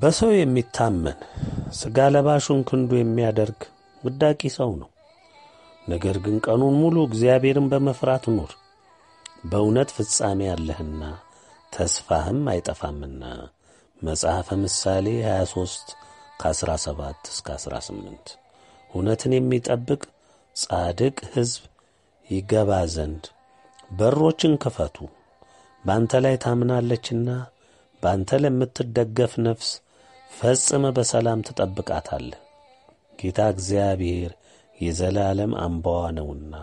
በሰው የሚታመን ሥጋ ለባሹን ክንዱ የሚያደርግ ውዳቂ ሰው ነው። ነገር ግን ቀኑን ሙሉ እግዚአብሔርን በመፍራት ኑር፣ በእውነት ፍጻሜ አለህና ተስፋህም አይጠፋምና። መጽሐፈ ምሳሌ 23 ከ17 እስከ 18። እውነትን የሚጠብቅ ጻድቅ ሕዝብ ይገባ ዘንድ በሮችን ክፈቱ። በአንተ ላይ ታምናለችና በአንተ ለምትደገፍ ነፍስ ፈጽመ በሰላም ትጠብቃታለህ። ጌታ እግዚአብሔር የዘላለም አምባዋ ነውና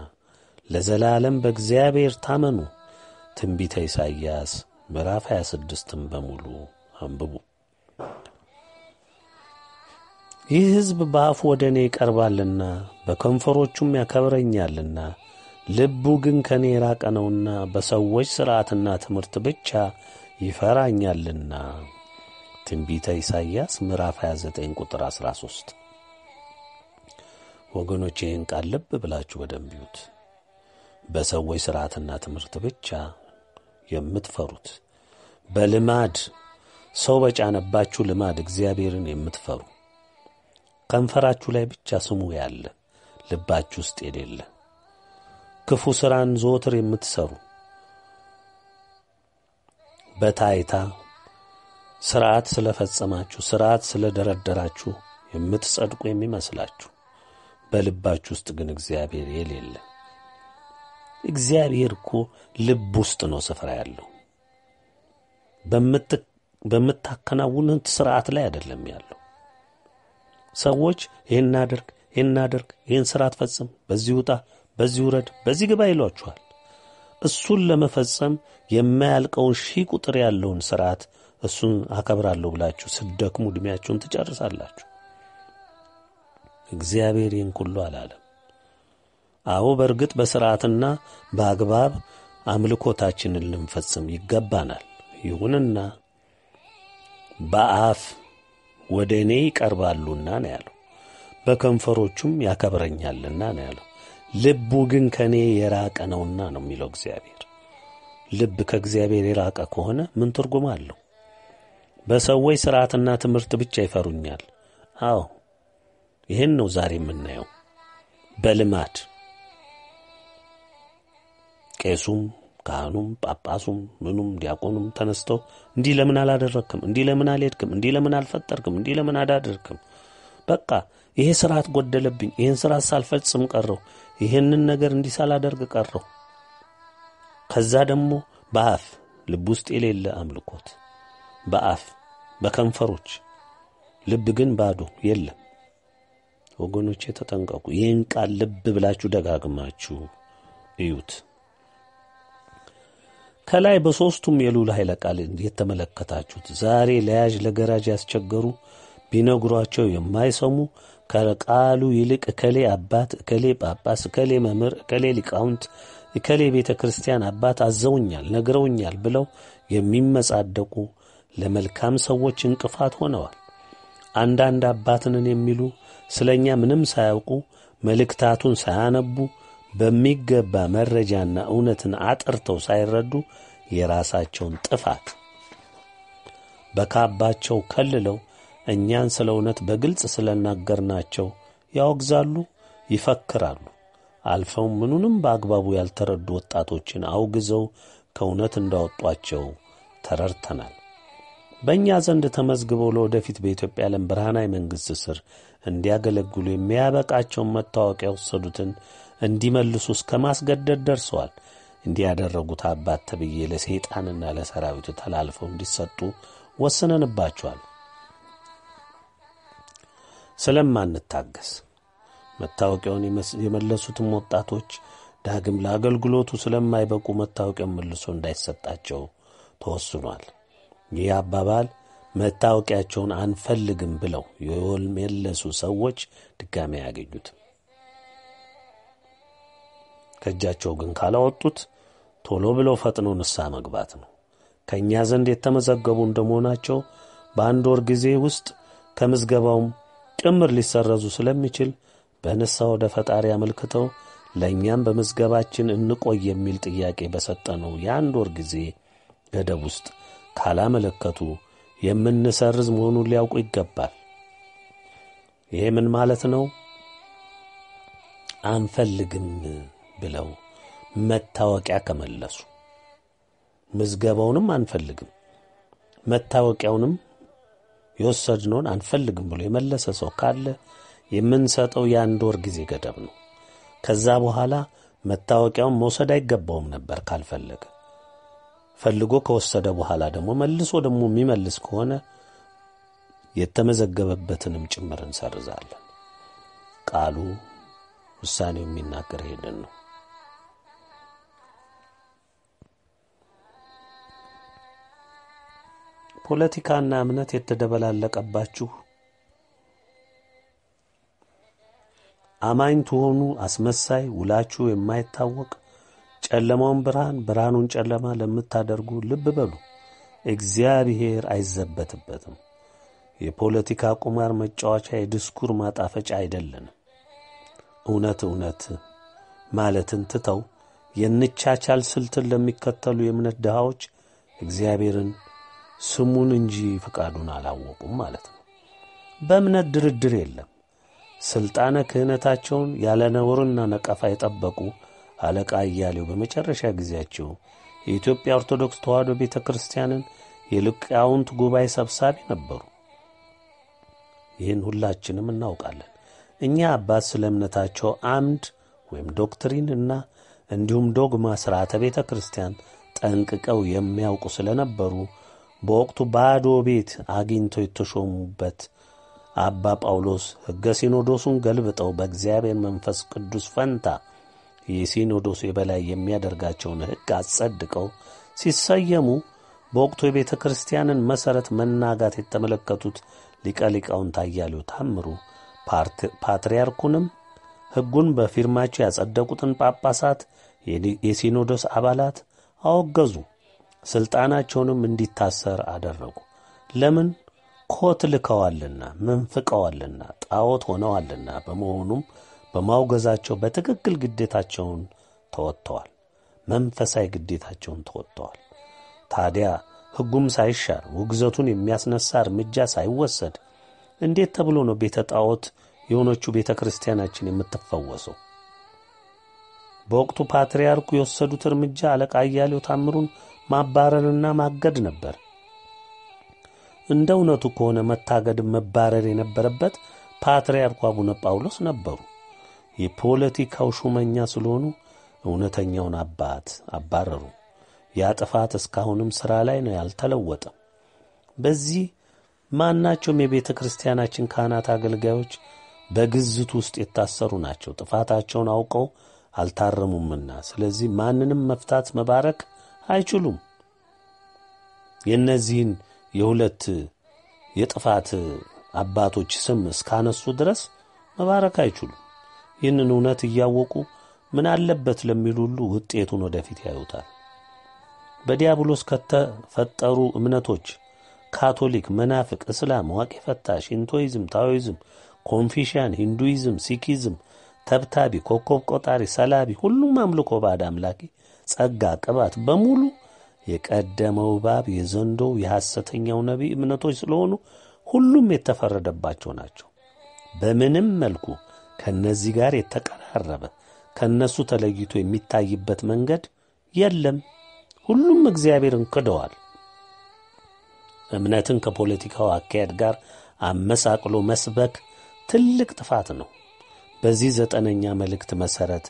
ለዘላለም በእግዚአብሔር ታመኑ። ትንቢተ ኢሳይያስ ምዕራፍ 26 በሙሉ አንብቡ። ይህ ሕዝብ በአፉ ወደ እኔ ይቀርባልና በከንፈሮቹም ያከብረኛልና ልቡ ግን ከእኔ የራቀ ነውና በሰዎች ሥርዓትና ትምህርት ብቻ ይፈራኛልና ትንቢተ ኢሳይያስ ምዕራፍ 29 ቁጥር 13። ወገኖች ይህን ቃል ልብ ብላችሁ በደንብ በሰዎች ሥርዓትና ትምህርት ብቻ የምትፈሩት በልማድ ሰው በጫነባችሁ ልማድ እግዚአብሔርን የምትፈሩ ከንፈራችሁ ላይ ብቻ ስሙ ያለ ልባችሁ ውስጥ የሌለ ክፉ ሥራን ዘወትር የምትሠሩ በታይታ ሥርዓት ስለ ፈጸማችሁ፣ ሥርዓት ስለ ደረደራችሁ የምትጸድቁ የሚመስላችሁ በልባችሁ ውስጥ ግን እግዚአብሔር የሌለ። እግዚአብሔር እኮ ልብ ውስጥ ነው ስፍራ ያለው በምታከናውኑት ሥርዓት ላይ አይደለም ያለው። ሰዎች ይህን አድርግ፣ ይህን አድርግ፣ ይህን ሥርዓት ፈጽም፣ በዚህ ውጣ፣ በዚህ ውረድ፣ በዚህ ግባ ይሏችኋል። እሱን ለመፈጸም የማያልቀውን ሺህ ቁጥር ያለውን ሥርዓት እሱን አከብራለሁ ብላችሁ ስደክሙ ዕድሜያችሁን ትጨርሳላችሁ። እግዚአብሔር ይህን ሁሉ አላለም። አዎ በእርግጥ በሥርዓትና በአግባብ አምልኮታችንን ልንፈጽም ይገባናል። ይሁንና በአፍ ወደ እኔ ይቀርባሉና ነው ያለው፣ በከንፈሮቹም ያከብረኛልና ነው ያለው። ልቡ ግን ከእኔ የራቀ ነውና ነው የሚለው እግዚአብሔር። ልብ ከእግዚአብሔር የራቀ ከሆነ ምን ትርጉም አለው? በሰዎች ስርዓትና ትምህርት ብቻ ይፈሩኛል። አዎ ይህን ነው ዛሬ የምናየው። በልማድ ቄሱም፣ ካህኑም፣ ጳጳሱም፣ ምኑም ዲያቆኑም ተነስተው እንዲህ ለምን አላደረግክም? እንዲህ ለምን አልሄድክም? እንዲህ ለምን አልፈጠርክም? እንዲህ ለምን አላደርክም? በቃ ይሄ ስርዓት ጎደለብኝ፣ ይህን ስርዓት ሳልፈጽም ቀረው፣ ይህንን ነገር እንዲህ ሳላደርግ ቀረው። ከዛ ደግሞ በአፍ ልብ ውስጥ የሌለ አምልኮት በአፍ በከንፈሮች ልብ ግን ባዶ የለም። ወገኖቼ ተጠንቀቁ። ይህን ቃል ልብ ብላችሁ ደጋግማችሁ እዩት። ከላይ በሦስቱም የሉል ኃይለ ቃል የተመለከታችሁት ዛሬ ለያዥ ለገራዥ ያስቸገሩ ቢነግሯቸው የማይሰሙ ከቃሉ ይልቅ እከሌ አባት፣ እከሌ ጳጳስ፣ እከሌ መምህር፣ እከሌ ሊቃውንት፣ እከሌ ቤተ ክርስቲያን አባት አዘውኛል፣ ነግረውኛል ብለው የሚመጻደቁ ለመልካም ሰዎች እንቅፋት ሆነዋል። አንዳንድ አባትንን የሚሉ ስለ እኛ ምንም ሳያውቁ መልእክታቱን ሳያነቡ በሚገባ መረጃና እውነትን አጥርተው ሳይረዱ የራሳቸውን ጥፋት በካባቸው ከልለው እኛን ስለ እውነት በግልጽ ስለናገርናቸው ያወግዛሉ፣ ይፈክራሉ። አልፈው ምኑንም በአግባቡ ያልተረዱ ወጣቶችን አውግዘው ከእውነት እንዳወጧቸው ተረድተናል። በእኛ ዘንድ ተመዝግበው ለወደፊት በኢትዮጵያ ዓለም ብርሃናዊ መንግሥት ስር እንዲያገለግሉ የሚያበቃቸውን መታወቂያ የወሰዱትን እንዲመልሱ እስከ ማስገደድ ደርሰዋል። እንዲህ ያደረጉት አባት ተብዬ ለሰይጣንና ለሰራዊቱ ተላልፈው እንዲሰጡ ወስነንባቸዋል። ስለማንታገስ መታወቂያውን የመለሱትም ወጣቶች ዳግም ለአገልግሎቱ ስለማይበቁ መታወቂያውን መልሶ እንዳይሰጣቸው ተወስኗል። ይህ አባባል መታወቂያቸውን አንፈልግም ብለው የመለሱ ሰዎች ድጋሚ አያገኙትም። ከእጃቸው ግን ካላወጡት ቶሎ ብለው ፈጥኖ ንሳ መግባት ነው። ከእኛ ዘንድ የተመዘገቡ እንደመሆናቸው በአንድ ወር ጊዜ ውስጥ ከምዝገባውም ጭምር ሊሰረዙ ስለሚችል በንሳ ወደ ፈጣሪ አመልክተው ለእኛም በምዝገባችን እንቆይ የሚል ጥያቄ በሰጠነው የአንድ ወር ጊዜ ገደብ ውስጥ ካላመለከቱ የምንሰርዝ መሆኑን ሊያውቁ ይገባል። ይሄ ምን ማለት ነው? አንፈልግም ብለው መታወቂያ ከመለሱ ምዝገባውንም አንፈልግም መታወቂያውንም የወሰድነውን አንፈልግም ብሎ የመለሰ ሰው ካለ የምንሰጠው የአንድ ወር ጊዜ ገደብ ነው። ከዛ በኋላ መታወቂያውን መውሰድ አይገባውም ነበር ካልፈለገ ፈልጎ ከወሰደ በኋላ ደግሞ መልሶ ደግሞ የሚመልስ ከሆነ የተመዘገበበትንም ጭምር እንሰርዛለን። ቃሉ ውሳኔው የሚናገር ይሄንን ነው። ፖለቲካና እምነት የተደበላለቀባችሁ አማኝ ትሆኑ አስመሳይ ውላችሁ የማይታወቅ ጨለማውን ብርሃን፣ ብርሃኑን ጨለማ ለምታደርጉ ልብ በሉ፣ እግዚአብሔር አይዘበትበትም። የፖለቲካ ቁማር መጫወቻ፣ የድስኩር ማጣፈጫ አይደለንም። እውነት እውነት ማለትን ትተው የንቻቻል ስልትን ለሚከተሉ የእምነት ድሃዎች እግዚአብሔርን ስሙን እንጂ ፍቃዱን አላወቁም ማለት ነው። በእምነት ድርድር የለም። ሥልጣነ ክህነታቸውን ያለ ነውርና ነቀፋ የጠበቁ አለቃ እያሌው በመጨረሻ ጊዜያቸው የኢትዮጵያ ኦርቶዶክስ ተዋሕዶ ቤተ ክርስቲያንን የልቃውንት ጉባኤ ሰብሳቢ ነበሩ። ይህን ሁላችንም እናውቃለን። እኛ አባት ስለ እምነታቸው አምድ ወይም ዶክትሪን እና እንዲሁም ዶግማ ሥርዓተ ቤተ ክርስቲያን ጠንቅቀው የሚያውቁ ስለነበሩ በወቅቱ ባዶ ቤት አግኝተው የተሾሙበት አባ ጳውሎስ ሕገ ሲኖዶሱን ገልብጠው በእግዚአብሔር መንፈስ ቅዱስ ፈንታ የሲኖዶስ የበላይ የሚያደርጋቸውን ሕግ አጸድቀው ሲሰየሙ በወቅቱ የቤተ ክርስቲያንን መሠረት መናጋት የተመለከቱት ሊቀ ሊቃውንት አያሌው ታምሩ ፓትርያርኩንም ሕጉን በፊርማቸው ያጸደቁትን ጳጳሳት፣ የሲኖዶስ አባላት አወገዙ። ሥልጣናቸውንም እንዲታሰር አደረጉ። ለምን? ኮት ልከዋልና፣ መንፍቀዋልና፣ ጣዖት ሆነዋልና። በመሆኑም በማውገዛቸው በትክክል ግዴታቸውን ተወጥተዋል። መንፈሳዊ ግዴታቸውን ተወጥተዋል። ታዲያ ሕጉም ሳይሻር ውግዘቱን የሚያስነሳ እርምጃ ሳይወሰድ እንዴት ተብሎ ነው ቤተ ጣዖት የሆነችው ቤተ ክርስቲያናችን የምትፈወሰው? በወቅቱ ፓትርያርኩ የወሰዱት እርምጃ አለቃ አያሌው ታምሩን ማባረርና ማገድ ነበር። እንደ እውነቱ ከሆነ መታገድ መባረር የነበረበት ፓትርያርኩ አቡነ ጳውሎስ ነበሩ። የፖለቲካው ሹመኛ ስለሆኑ እውነተኛውን አባት አባረሩ። ያ ጥፋት እስካሁንም ሥራ ላይ ነው፣ ያልተለወጠም። በዚህ ማናቸውም የቤተ ክርስቲያናችን ካህናት አገልጋዮች በግዝት ውስጥ የታሰሩ ናቸው። ጥፋታቸውን አውቀው አልታረሙምና፣ ስለዚህ ማንንም መፍታት መባረክ አይችሉም። የእነዚህን የሁለት የጥፋት አባቶች ስም እስካነሱ ድረስ መባረክ አይችሉም። ይህንን እውነት እያወቁ ምን አለበት ለሚሉ ሁሉ ውጤቱን ወደፊት ያዩታል። በዲያብሎስ ከተፈጠሩ እምነቶች ካቶሊክ፣ መናፍቅ፣ እስላም፣ ዋቂ ፈታሽ፣ ሽንቶይዝም፣ ታዊዝም፣ ኮንፊሽያን፣ ሂንዱይዝም፣ ሲኪዝም፣ ተብታቢ፣ ኮከብ ቆጣሪ፣ ሰላቢ፣ ሁሉም አምልኮ ባዕድ አምላኪ፣ ጸጋ ቅባት በሙሉ የቀደመው እባብ የዘንዶው የሐሰተኛው ነቢይ እምነቶች ስለሆኑ ሁሉም የተፈረደባቸው ናቸው። በምንም መልኩ ከእነዚህ ጋር የተቀራረበ ከእነሱ ተለይቶ የሚታይበት መንገድ የለም። ሁሉም እግዚአብሔርን ክደዋል። እምነትን ከፖለቲካው አካሄድ ጋር አመሳቅሎ መስበክ ትልቅ ጥፋት ነው። በዚህ ዘጠነኛ መልእክት መሠረት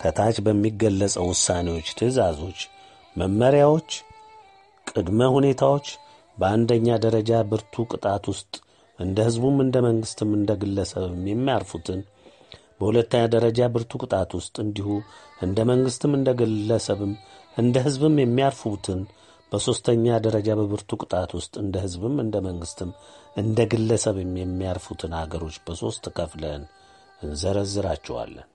ከታች በሚገለጸው ውሳኔዎች፣ ትእዛዞች፣ መመሪያዎች፣ ቅድመ ሁኔታዎች በአንደኛ ደረጃ ብርቱ ቅጣት ውስጥ እንደ ሕዝቡም እንደ መንግሥትም እንደ ግለሰብም የሚያርፉትን በሁለተኛ ደረጃ ብርቱ ቅጣት ውስጥ እንዲሁ እንደ መንግሥትም እንደ ግለሰብም እንደ ሕዝብም የሚያርፉትን በሦስተኛ ደረጃ በብርቱ ቅጣት ውስጥ እንደ ሕዝብም እንደ መንግሥትም እንደ ግለሰብም የሚያርፉትን አገሮች በሦስት ከፍለን እንዘረዝራቸዋለን።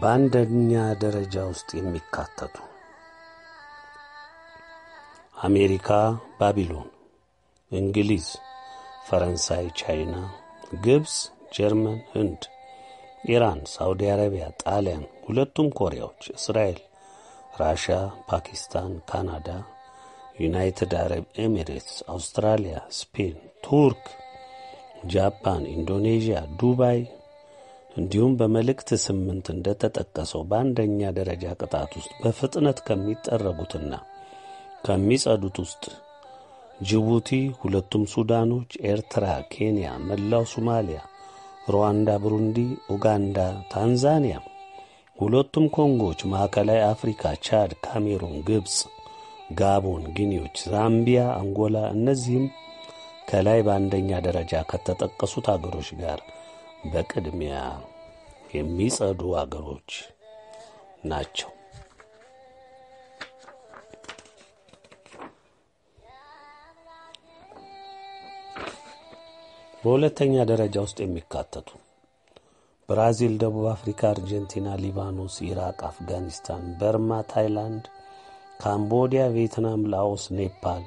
በአንደኛ ደረጃ ውስጥ የሚካተቱ አሜሪካ፣ ባቢሎን እንግሊዝ፣ ፈረንሳይ፣ ቻይና፣ ግብፅ፣ ጀርመን፣ ህንድ፣ ኢራን፣ ሳውዲ አረቢያ፣ ጣሊያን፣ ሁለቱም ኮሪያዎች፣ እስራኤል፣ ራሽያ፣ ፓኪስታን፣ ካናዳ፣ ዩናይትድ አረብ ኤሚሬትስ፣ አውስትራሊያ፣ ስፔን፣ ቱርክ፣ ጃፓን፣ ኢንዶኔዥያ፣ ዱባይ እንዲሁም በመልእክት ስምንት እንደተጠቀሰው በአንደኛ ደረጃ ቅጣት ውስጥ በፍጥነት ከሚጠረጉትና ከሚጸዱት ውስጥ ጅቡቲ፣ ሁለቱም ሱዳኖች፣ ኤርትራ፣ ኬንያ፣ መላው ሶማሊያ፣ ሩዋንዳ፣ ብሩንዲ፣ ኡጋንዳ፣ ታንዛኒያ፣ ሁለቱም ኮንጎች፣ ማዕከላዊ አፍሪካ፣ ቻድ፣ ካሜሩን፣ ግብፅ፣ ጋቦን፣ ጊኒዎች፣ ዛምቢያ፣ አንጎላ እነዚህም ከላይ በአንደኛ ደረጃ ከተጠቀሱት አገሮች ጋር በቅድሚያ የሚጸዱ አገሮች ናቸው። በሁለተኛ ደረጃ ውስጥ የሚካተቱ ብራዚል፣ ደቡብ አፍሪካ፣ አርጀንቲና፣ ሊባኖስ፣ ኢራቅ፣ አፍጋኒስታን፣ በርማ፣ ታይላንድ፣ ካምቦዲያ፣ ቪየትናም፣ ላኦስ፣ ኔፓል፣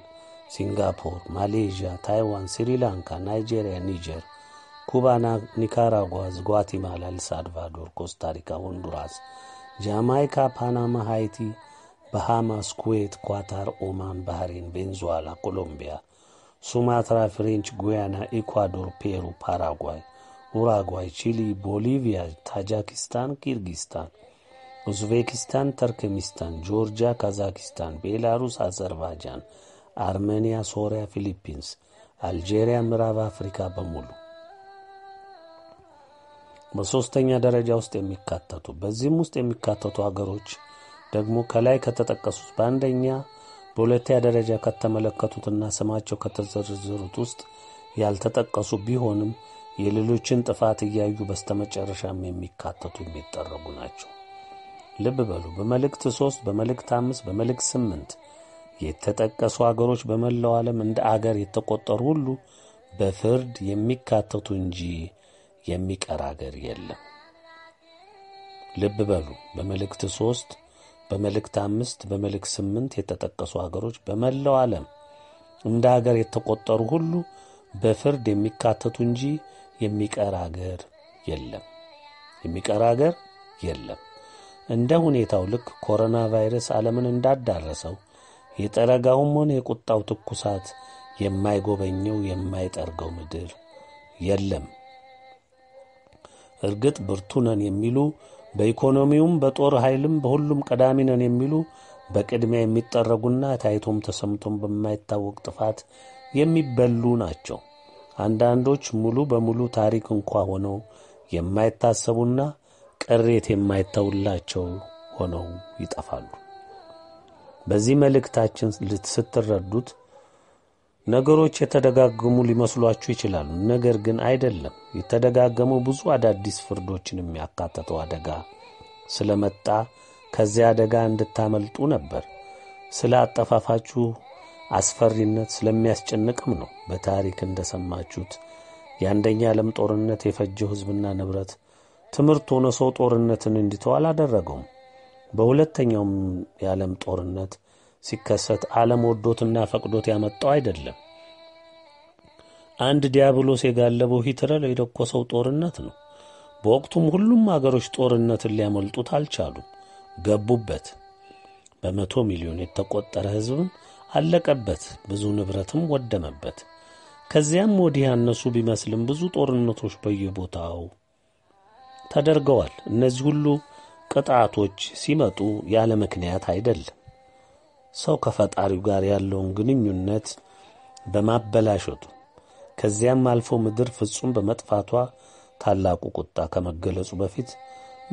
ሲንጋፖር፣ ማሌዥያ፣ ታይዋን፣ ስሪላንካ፣ ናይጄሪያ፣ ኒጀር፣ ኩባ፣ ኒካራጓዝ፣ ጓቲማላ፣ ኤልሳልቫዶር፣ ኮስታሪካ፣ ሆንዱራስ፣ ጃማይካ፣ ፓናማ፣ ሃይቲ፣ ባሃማስ፣ ኩዌት፣ ኳታር፣ ኦማን፣ ባህሬን፣ ቬንዙዋላ፣ ኮሎምቢያ ሱማትራ፣ ፍሬንች ጉያና፣ ኢኳዶር፣ ፔሩ፣ ፓራጓይ፣ ኡራጓይ፣ ቺሊ፣ ቦሊቪያ፣ ታጃኪስታን፣ ኪርጊስታን፣ ኡዝቤኪስታን፣ ተርክሚስታን፣ ጆርጂያ፣ ካዛኪስታን፣ ቤላሩስ፣ አዘርባይጃን፣ አርሜንያ፣ ሶሪያ፣ ፊሊፒንስ፣ አልጄሪያ፣ ምዕራብ አፍሪካ በሙሉ በሦስተኛ ደረጃ ውስጥ የሚካተቱ በዚህም ውስጥ የሚካተቱ አገሮች ደግሞ ከላይ ከተጠቀሱት በአንደኛ በሁለተኛ ደረጃ ከተመለከቱትና ስማቸው ከተዘረዘሩት ውስጥ ያልተጠቀሱ ቢሆንም የሌሎችን ጥፋት እያዩ በስተመጨረሻም የሚካተቱ የሚጠረጉ ናቸው። ልብ በሉ። በመልእክት ሦስት በመልእክት አምስት በመልእክት ስምንት የተጠቀሱ አገሮች በመላው ዓለም እንደ አገር የተቆጠሩ ሁሉ በፍርድ የሚካተቱ እንጂ የሚቀር አገር የለም። ልብ በሉ። በመልእክት ሦስት በመልእክት አምስት በመልእክት ስምንት የተጠቀሱ ሀገሮች በመላው ዓለም እንደ አገር የተቆጠሩ ሁሉ በፍርድ የሚካተቱ እንጂ የሚቀር አገር የለም የሚቀር አገር የለም። እንደ ሁኔታው ልክ ኮሮና ቫይረስ ዓለምን እንዳዳረሰው የጠረጋውም ሆነ የቁጣው ትኩሳት የማይጎበኘው የማይጠርገው ምድር የለም። እርግጥ ብርቱ ነን የሚሉ በኢኮኖሚውም በጦር ኃይልም በሁሉም ቀዳሚ ነን የሚሉ በቅድሚያ የሚጠረጉና ታይቶም ተሰምቶም በማይታወቅ ጥፋት የሚበሉ ናቸው። አንዳንዶች ሙሉ በሙሉ ታሪክ እንኳ ሆነው የማይታሰቡና ቅሬት የማይተውላቸው ሆነው ይጠፋሉ። በዚህ መልእክታችን ስትረዱት ነገሮች የተደጋገሙ ሊመስሏችሁ ይችላሉ። ነገር ግን አይደለም። የተደጋገሙ ብዙ አዳዲስ ፍርዶችን የሚያካተተው አደጋ ስለመጣ ከዚያ አደጋ እንድታመልጡ ነበር። ስለ አጠፋፋችሁ አስፈሪነት ስለሚያስጨንቅም ነው። በታሪክ እንደሰማችሁት የአንደኛ ዓለም ጦርነት የፈጀው ሕዝብና ንብረት ትምህርት ሆነ ሰው ጦርነትን እንዲተው አላደረገውም። በሁለተኛውም የዓለም ጦርነት ሲከሰት ዓለም ወዶትና ፈቅዶት ያመጣው አይደለም። አንድ ዲያብሎስ የጋለበው ሂትለር የደኮሰው ጦርነት ነው። በወቅቱም ሁሉም አገሮች ጦርነትን ሊያመልጡት አልቻሉም፣ ገቡበት። በመቶ ሚሊዮን የተቆጠረ ሕዝብም አለቀበት፣ ብዙ ንብረትም ወደመበት። ከዚያም ወዲህ ያነሱ ቢመስልም ብዙ ጦርነቶች በየቦታው ተደርገዋል። እነዚህ ሁሉ ቅጣቶች ሲመጡ ያለ ምክንያት አይደለም። ሰው ከፈጣሪው ጋር ያለውን ግንኙነት በማበላሸቱ ከዚያም አልፎ ምድር ፍጹም በመጥፋቷ ታላቁ ቁጣ ከመገለጹ በፊት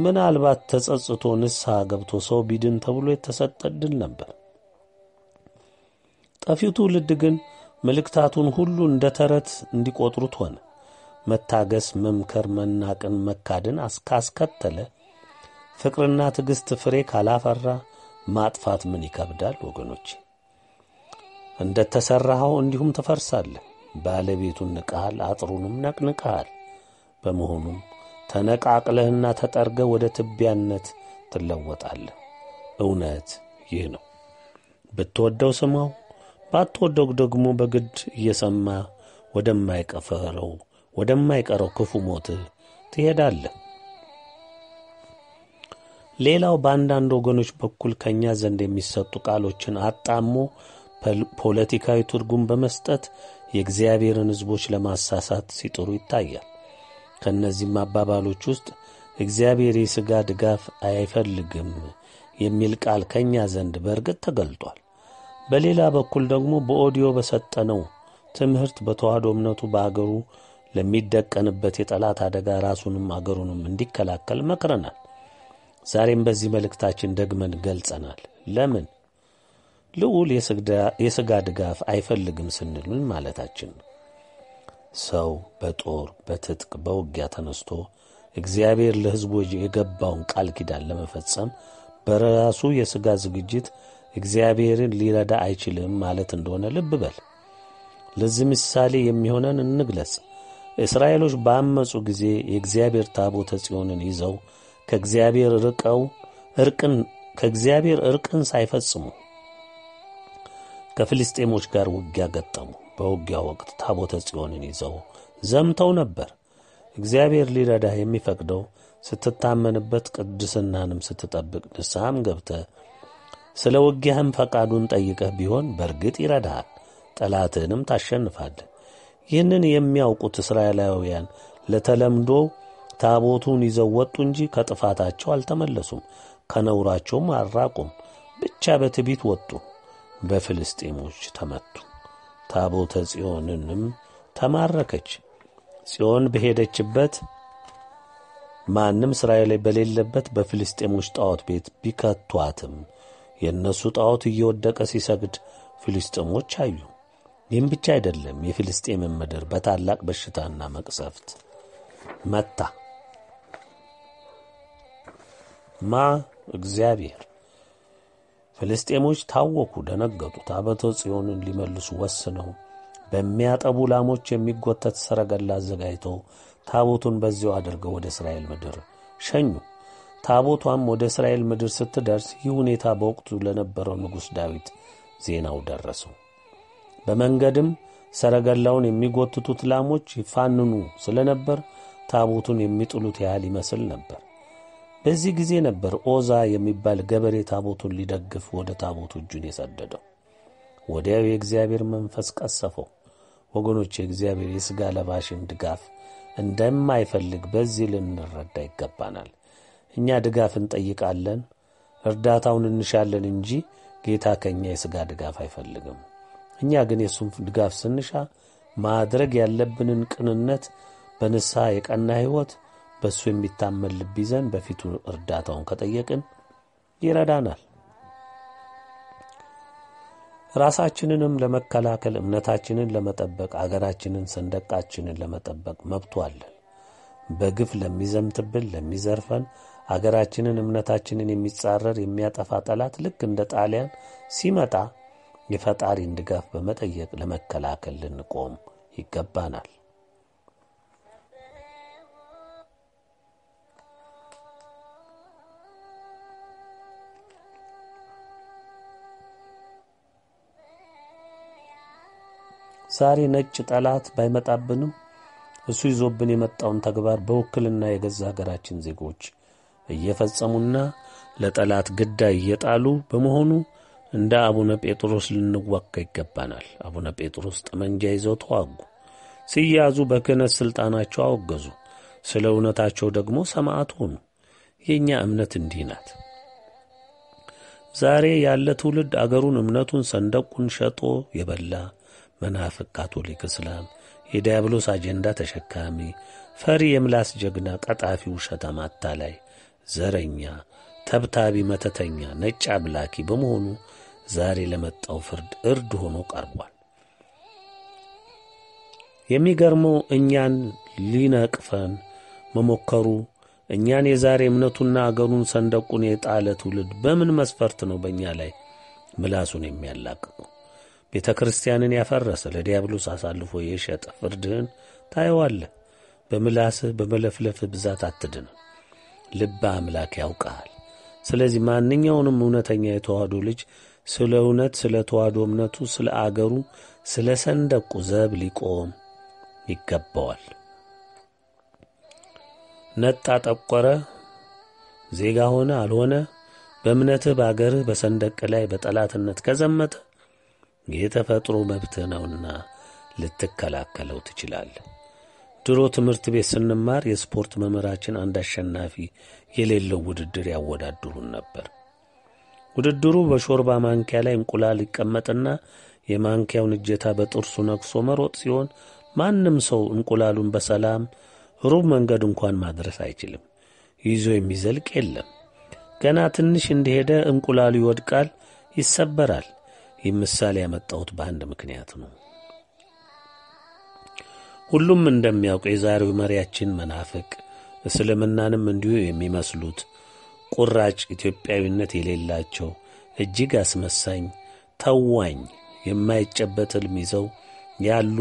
ምናልባት ተጸጽቶ ንስሐ ገብቶ ሰው ቢድን ተብሎ የተሰጠ ዕድል ነበር። ጠፊው ትውልድ ግን ምልክታቱን ሁሉ እንደ ተረት እንዲቆጥሩት ሆነ። መታገስ፣ መምከር፣ መናቅን፣ መካድን ካስከተለ ፍቅርና ትዕግሥት ፍሬ ካላፈራ ማጥፋት ምን ይከብዳል ወገኖች? እንደተሠራኸው እንዲሁም ትፈርሳለህ። ባለቤቱን ንቀሃል፣ አጥሩንም ነቅንቀሃል። በመሆኑም ተነቃቅለህና ተጠርገ ወደ ትቢያነት ትለወጣለህ። እውነት ይህ ነው። ብትወደው ስማው፣ ባትወደው ደግሞ በግድ እየሰማ ወደማይቀፈረው ወደማይቀረው ክፉ ሞትህ ትሄዳለህ። ሌላው በአንዳንድ ወገኖች በኩል ከእኛ ዘንድ የሚሰጡ ቃሎችን አጣሞ ፖለቲካዊ ትርጉም በመስጠት የእግዚአብሔርን ሕዝቦች ለማሳሳት ሲጥሩ ይታያል። ከእነዚህም አባባሎች ውስጥ እግዚአብሔር የሥጋ ድጋፍ አይፈልግም የሚል ቃል ከእኛ ዘንድ በእርግጥ ተገልጧል። በሌላ በኩል ደግሞ በኦዲዮ በሰጠነው ትምህርት በተዋህዶ እምነቱ በአገሩ ለሚደቀንበት የጠላት አደጋ ራሱንም አገሩንም እንዲከላከል መክረናል። ዛሬም በዚህ መልእክታችን ደግመን ገልጸናል። ለምን ልዑል የሥጋ ድጋፍ አይፈልግም ስንል ምን ማለታችን ነው? ሰው በጦር በትጥቅ በውጊያ ተነስቶ እግዚአብሔር ለሕዝቡ የገባውን ቃል ኪዳን ለመፈጸም በራሱ የሥጋ ዝግጅት እግዚአብሔርን ሊረዳ አይችልም ማለት እንደሆነ ልብ በል። ለዚህ ምሳሌ የሚሆነን እንግለጽ። እስራኤሎች ባመፁ ጊዜ የእግዚአብሔር ታቦተ ጽዮንን ይዘው ከእግዚአብሔር ርቀው እርቅን ከእግዚአብሔር እርቅን ሳይፈጽሙ ከፍልስጤሞች ጋር ውጊያ ገጠሙ። በውጊያ ወቅት ታቦተ ጽዮንን ይዘው ዘምተው ነበር። እግዚአብሔር ሊረዳህ የሚፈቅደው ስትታመንበት፣ ቅድስናንም ስትጠብቅ፣ ንስሐም ገብተህ ስለ ውጊያህም ፈቃዱን ጠይቀህ ቢሆን በእርግጥ ይረዳሃል፣ ጠላትህንም ታሸንፋለህ። ይህንን የሚያውቁት እስራኤላውያን ለተለምዶ ታቦቱን ይዘው ወጡ እንጂ ከጥፋታቸው አልተመለሱም፣ ከነውራቸውም አልራቁም። ብቻ በትቢት ወጡ፣ በፍልስጤሞች ተመቱ። ታቦተ ጽዮንንም ተማረከች። ጽዮን በሄደችበት ማንም እስራኤል በሌለበት በፍልስጤሞች ጣዖት ቤት ቢከቷትም የእነሱ ጣዖት እየወደቀ ሲሰግድ ፍልስጤሞች አዩ። ይህም ብቻ አይደለም፣ የፍልስጤምን ምድር በታላቅ በሽታና መቅሰፍት መታ። ማ እግዚአብሔር ፍልስጤሞች ታወኩ፣ ደነገጡ። ታቦተ ጽዮንን ሊመልሱ ወስነው በሚያጠቡ ላሞች የሚጎተት ሰረገላ አዘጋጅተው ታቦቱን በዚያው አድርገው ወደ እስራኤል ምድር ሸኙ። ታቦቷም ወደ እስራኤል ምድር ስትደርስ ይህ ሁኔታ በወቅቱ ለነበረው ንጉሥ ዳዊት ዜናው ደረሰው። በመንገድም ሰረገላውን የሚጎትቱት ላሞች ይፋንኑ ስለነበር ታቦቱን የሚጥሉት ያህል ይመስል ነበር። በዚህ ጊዜ ነበር ኦዛ የሚባል ገበሬ ታቦቱን ሊደግፍ ወደ ታቦቱ እጁን የሰደደው። ወዲያው የእግዚአብሔር መንፈስ ቀሰፈው። ወገኖች፣ የእግዚአብሔር የሥጋ ለባሽን ድጋፍ እንደማይፈልግ በዚህ ልንረዳ ይገባናል። እኛ ድጋፍ እንጠይቃለን፣ እርዳታውን እንሻለን እንጂ ጌታ ከእኛ የሥጋ ድጋፍ አይፈልግም። እኛ ግን የእሱን ድጋፍ ስንሻ ማድረግ ያለብንን ቅንነት በንስሐ የቀና ሕይወት በእሱ የሚታመን ልብ ይዘን በፊቱ እርዳታውን ከጠየቅን ይረዳናል። ራሳችንንም ለመከላከል እምነታችንን ለመጠበቅ አገራችንን ሰንደቃችንን ለመጠበቅ መብቱ አለን። በግፍ ለሚዘምትብን፣ ለሚዘርፈን አገራችንን እምነታችንን የሚጻረር የሚያጠፋ ጠላት ልክ እንደ ጣሊያን ሲመጣ የፈጣሪን ድጋፍ በመጠየቅ ለመከላከል ልንቆም ይገባናል። ዛሬ ነጭ ጠላት ባይመጣብንም እሱ ይዞብን የመጣውን ተግባር በውክልና የገዛ ሀገራችን ዜጎች እየፈጸሙና ለጠላት ግዳይ እየጣሉ በመሆኑ እንደ አቡነ ጴጥሮስ ልንዋጋ ይገባናል። አቡነ ጴጥሮስ ጠመንጃ ይዘው ተዋጉ። ሲያዙ በክህነት ሥልጣናቸው አወገዙ። ስለ እውነታቸው ደግሞ ሰማዕት ሆኑ። የእኛ እምነት እንዲህ ናት። ዛሬ ያለ ትውልድ አገሩን፣ እምነቱን፣ ሰንደቁን ሸጦ የበላ መናፍቅ ካቶሊክ እስላም የዲያብሎስ አጀንዳ ተሸካሚ ፈሪ፣ የምላስ ጀግና፣ ቀጣፊ፣ ውሸታም፣ አታላይ፣ ዘረኛ፣ ተብታቢ፣ መተተኛ፣ ነጭ አብላኪ በመሆኑ ዛሬ ለመጣው ፍርድ እርድ ሆኖ ቀርቧል። የሚገርመው እኛን ሊነቅፈን መሞከሩ እኛን የዛሬ እምነቱና አገሩን ሰንደቁን የጣለ ትውልድ በምን መስፈርት ነው በእኛ ላይ ምላሱን የሚያላቅቀው? ቤተ ክርስቲያንን ያፈረሰ ለዲያብሎስ አሳልፎ የሸጠ ፍርድህን ታየዋለህ። በምላስህ በመለፍለፍህ ብዛት አትድን። ልበ አምላክ ያውቀሃል። ስለዚህ ማንኛውንም እውነተኛ የተዋህዶ ልጅ ስለ እውነት፣ ስለ ተዋህዶ እምነቱ፣ ስለ አገሩ፣ ስለ ሰንደቁ ዘብ ሊቆም ይገባዋል። ነጣ፣ ጠቆረ፣ ዜጋ ሆነ አልሆነ በእምነትህ፣ በአገርህ፣ በሰንደቅ ላይ በጠላትነት ከዘመተ የተፈጥሮ መብት ነውና ልትከላከለው ትችላል። ድሮ ትምህርት ቤት ስንማር የስፖርት መምህራችን አንድ አሸናፊ የሌለው ውድድር ያወዳድሩን ነበር። ውድድሩ በሾርባ ማንኪያ ላይ እንቁላል ይቀመጥና የማንኪያውን እጀታ በጥርሱ ነክሶ መሮጥ ሲሆን ማንም ሰው እንቁላሉን በሰላም ሩብ መንገድ እንኳን ማድረስ አይችልም። ይዞ የሚዘልቅ የለም። ገና ትንሽ እንደሄደ እንቁላሉ ይወድቃል፣ ይሰበራል። ይህ ምሳሌ ያመጣሁት በአንድ ምክንያት ነው። ሁሉም እንደሚያውቅ የዛሬው መሪያችን መናፍቅ፣ እስልምናንም እንዲሁ የሚመስሉት ቁራጭ ኢትዮጵያዊነት የሌላቸው እጅግ አስመሳኝ፣ ተዋኝ የማይጨበት ሕልም ይዘው ያሉ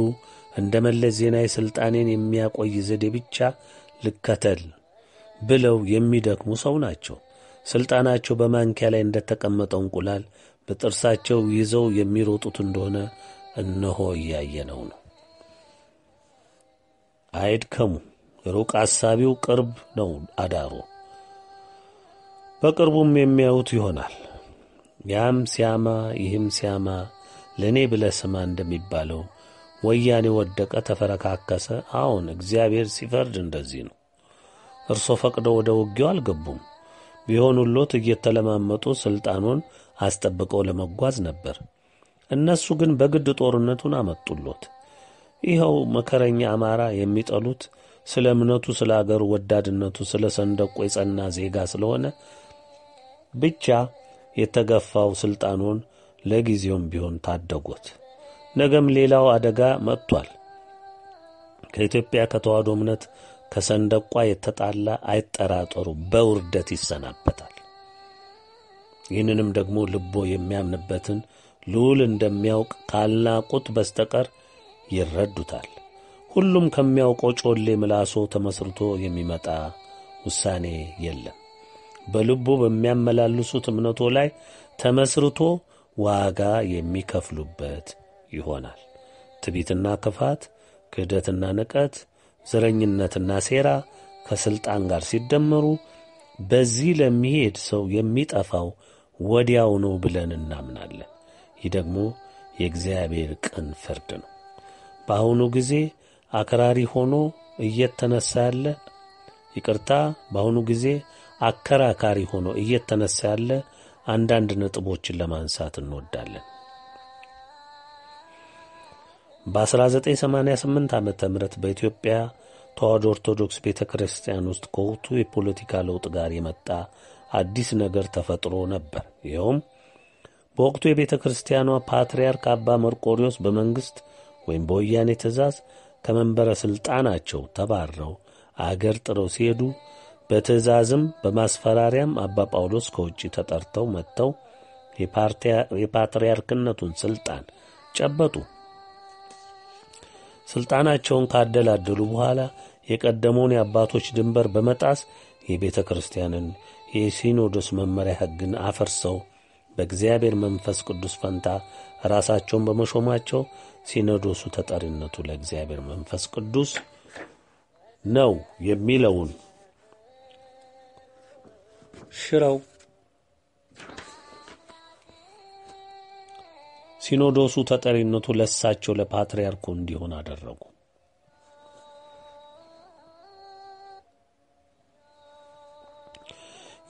እንደ መለስ ዜናዊ ሥልጣኔን የሚያቆይ ዘዴ ብቻ ልከተል ብለው የሚደክሙ ሰው ናቸው። ሥልጣናቸው በማንኪያ ላይ እንደተቀመጠው እንቁላል በጥርሳቸው ይዘው የሚሮጡት እንደሆነ እነሆ እያየነው ነው። አይድከሙ። ሩቅ አሳቢው ቅርብ ነው አዳሩ፣ በቅርቡም የሚያዩት ይሆናል። ያም ሲያማ ይህም ሲያማ ለእኔ ብለ ስማ እንደሚባለው ወያኔ ወደቀ፣ ተፈረካከሰ። አሁን እግዚአብሔር ሲፈርድ እንደዚህ ነው። እርሶ ፈቅደው ወደ ውጊያው አልገቡም ቢሆን ሁሎት እየተለማመጡ ሥልጣኑን አስጠብቆ ለመጓዝ ነበር። እነሱ ግን በግድ ጦርነቱን አመጡሎት። ይኸው መከረኛ አማራ የሚጠሉት ስለ እምነቱ፣ ስለ አገሩ ወዳድነቱ፣ ስለ ሰንደቆ የጸና ዜጋ ስለሆነ ብቻ የተገፋው ሥልጣኑን ለጊዜውም ቢሆን ታደጎት ነገም ሌላው አደጋ መጥቷል። ከኢትዮጵያ ከተዋህዶ እምነት ከሰንደቋ የተጣላ አይጠራጠሩ በውርደት ይሰናበታል። ይህንንም ደግሞ ልቦ የሚያምንበትን ልዑል እንደሚያውቅ ካላቁት በስተቀር ይረዱታል። ሁሉም ከሚያውቀው ጮሌ ምላሶ ተመስርቶ የሚመጣ ውሳኔ የለም። በልቡ በሚያመላልሱት እምነቶ ላይ ተመስርቶ ዋጋ የሚከፍሉበት ይሆናል። ትቢትና ክፋት፣ ክህደትና ንቀት፣ ዘረኝነትና ሴራ ከሥልጣን ጋር ሲደመሩ በዚህ ለሚሄድ ሰው የሚጠፋው ወዲያው ነው ብለን እናምናለን። ይህ ደግሞ የእግዚአብሔር ቅን ፍርድ ነው። በአሁኑ ጊዜ አክራሪ ሆኖ እየተነሳ ያለ ይቅርታ፣ በአሁኑ ጊዜ አከራካሪ ሆኖ እየተነሳ ያለ አንዳንድ ነጥቦችን ለማንሳት እንወዳለን። በ1988 ዓ ም በኢትዮጵያ ተዋሕዶ ኦርቶዶክስ ቤተ ክርስቲያን ውስጥ ከወቅቱ የፖለቲካ ለውጥ ጋር የመጣ አዲስ ነገር ተፈጥሮ ነበር። ይኸውም በወቅቱ የቤተ ክርስቲያኗ ፓትርያርክ አባ መርቆሪዎስ በመንግሥት ወይም በወያኔ ትእዛዝ ከመንበረ ሥልጣናቸው ተባረው አገር ጥረው ሲሄዱ በትእዛዝም በማስፈራሪያም አባ ጳውሎስ ከውጭ ተጠርተው መጥተው የፓትርያርክነቱን ሥልጣን ጨበጡ። ሥልጣናቸውን ካደላደሉ በኋላ የቀደመውን የአባቶች ድንበር በመጣስ የቤተ ክርስቲያንን የሲኖዶስ መመሪያ ሕግን አፈርሰው በእግዚአብሔር መንፈስ ቅዱስ ፈንታ ራሳቸውን በመሾማቸው ሲኖዶሱ ተጠሪነቱ ለእግዚአብሔር መንፈስ ቅዱስ ነው የሚለውን ሽረው ሲኖዶሱ ተጠሪነቱ ለእሳቸው ለፓትርያርኩ እንዲሆን አደረጉ።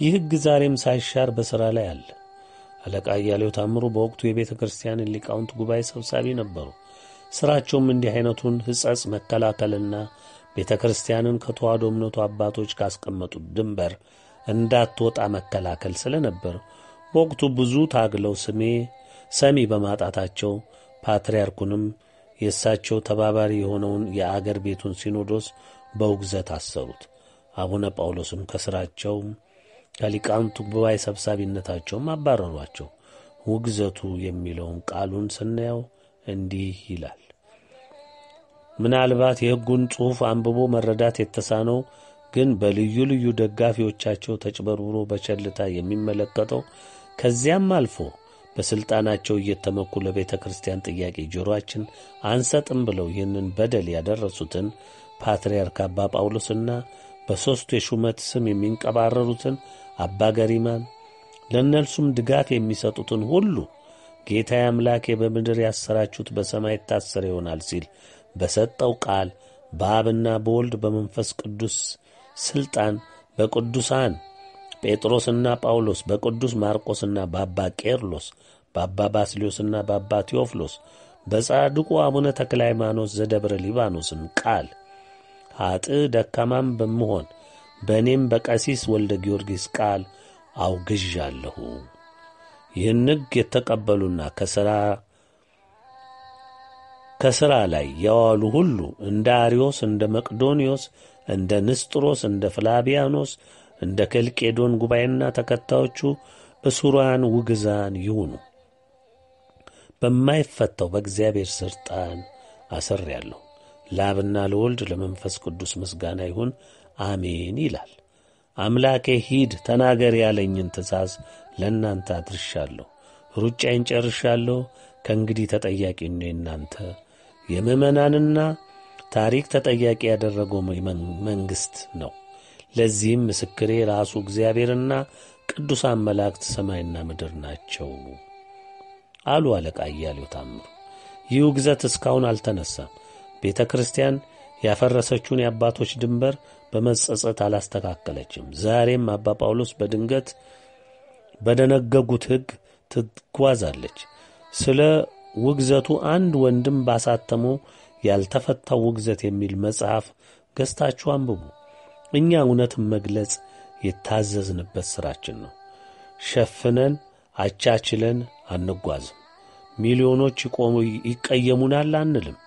ይህ ሕግ ዛሬም ሳይሻር በሥራ ላይ አለ። አለቃ እያሌው ታምሩ በወቅቱ የቤተ ክርስቲያንን ሊቃውንት ጉባኤ ሰብሳቢ ነበሩ። ሥራቸውም እንዲህ ዐይነቱን ሕጸጽ መከላከልና ቤተ ክርስቲያንን ከተዋሕዶ እምነቱ አባቶች ካስቀመጡት ድንበር እንዳትወጣ መከላከል ስለ ነበር በወቅቱ ብዙ ታግለው ስሜ ሰሚ በማጣታቸው ፓትርያርኩንም የእሳቸው ተባባሪ የሆነውን የአገር ቤቱን ሲኖዶስ በውግዘት አሰሩት። አቡነ ጳውሎስም ከሥራቸውም ከሊቃውንቱ ጉባኤ ሰብሳቢነታቸውም አባረሯቸው። ውግዘቱ የሚለውን ቃሉን ስናየው እንዲህ ይላል። ምናልባት የሕጉን ጽሑፍ አንብቦ መረዳት የተሳነው ግን በልዩ ልዩ ደጋፊዎቻቸው ተጭበርብሮ በቸልታ የሚመለከተው ከዚያም አልፎ በሥልጣናቸው እየተመኩ ለቤተ ክርስቲያን ጥያቄ ጆሮአችን አንሰጥም ብለው ይህንን በደል ያደረሱትን ፓትርያርክ አባ ጳውሎስና በሦስቱ የሹመት ስም የሚንቀባረሩትን አባ ገሪማን ለእነርሱም ድጋፍ የሚሰጡትን ሁሉ ጌታ አምላኬ በምድር ያሰራችሁት በሰማይ ታሰር ይሆናል ሲል በሰጠው ቃል በአብና በወልድ በመንፈስ ቅዱስ ሥልጣን በቅዱሳን ጴጥሮስና ጳውሎስ በቅዱስ ማርቆስና በአባ ቄርሎስ በአባ ባስልዮስና በአባ ቴዎፍሎስ በጻድቁ አቡነ ተክለ ሃይማኖት ዘደብረ ሊባኖስም ቃል አጥ ደካማም በምሆን በእኔም በቀሲስ ወልደ ጊዮርጊስ ቃል አውግዣለሁ። ይህን ሕግ የተቀበሉና ከሥራ ላይ የዋሉ ሁሉ እንደ አርዮስ፣ እንደ መቅዶንዮስ፣ እንደ ንስጥሮስ፣ እንደ ፍላቢያኖስ፣ እንደ ከልቄዶን ጉባኤና ተከታዮቹ እሱራን ውግዛን ይሁኑ። በማይፈታው በእግዚአብሔር ሥልጣን አሰር ያለሁ ለአብና ለወልድ ለመንፈስ ቅዱስ ምስጋና ይሁን አሜን ይላል። አምላኬ ሂድ ተናገር ያለኝን ትእዛዝ ለእናንተ አድርሻለሁ። ሩጫዬን ጨርሻለሁ። ከእንግዲህ ተጠያቂ ነው እናንተ የምእመናንና ታሪክ ተጠያቂ ያደረገው መንግሥት ነው። ለዚህም ምስክሬ ራሱ እግዚአብሔርና ቅዱሳን መላእክት ሰማይና ምድር ናቸው አሉ አለቃ እያሌው ታምሩ። ይህ ውግዘት እስካሁን አልተነሳም። ቤተ ክርስቲያን ያፈረሰችውን የአባቶች ድንበር በመጸጸት አላስተካከለችም። ዛሬም አባ ጳውሎስ በድንገት በደነገጉት ሕግ ትጓዛለች። ስለ ውግዘቱ አንድ ወንድም ባሳተመው ያልተፈታው ውግዘት የሚል መጽሐፍ ገዝታችሁ አንብቡ። እኛ እውነትን መግለጽ የታዘዝንበት ሥራችን ነው። ሸፍነን አቻችለን አንጓዝም። ሚሊዮኖች ይቆሙ ይቀየሙናል አንልም።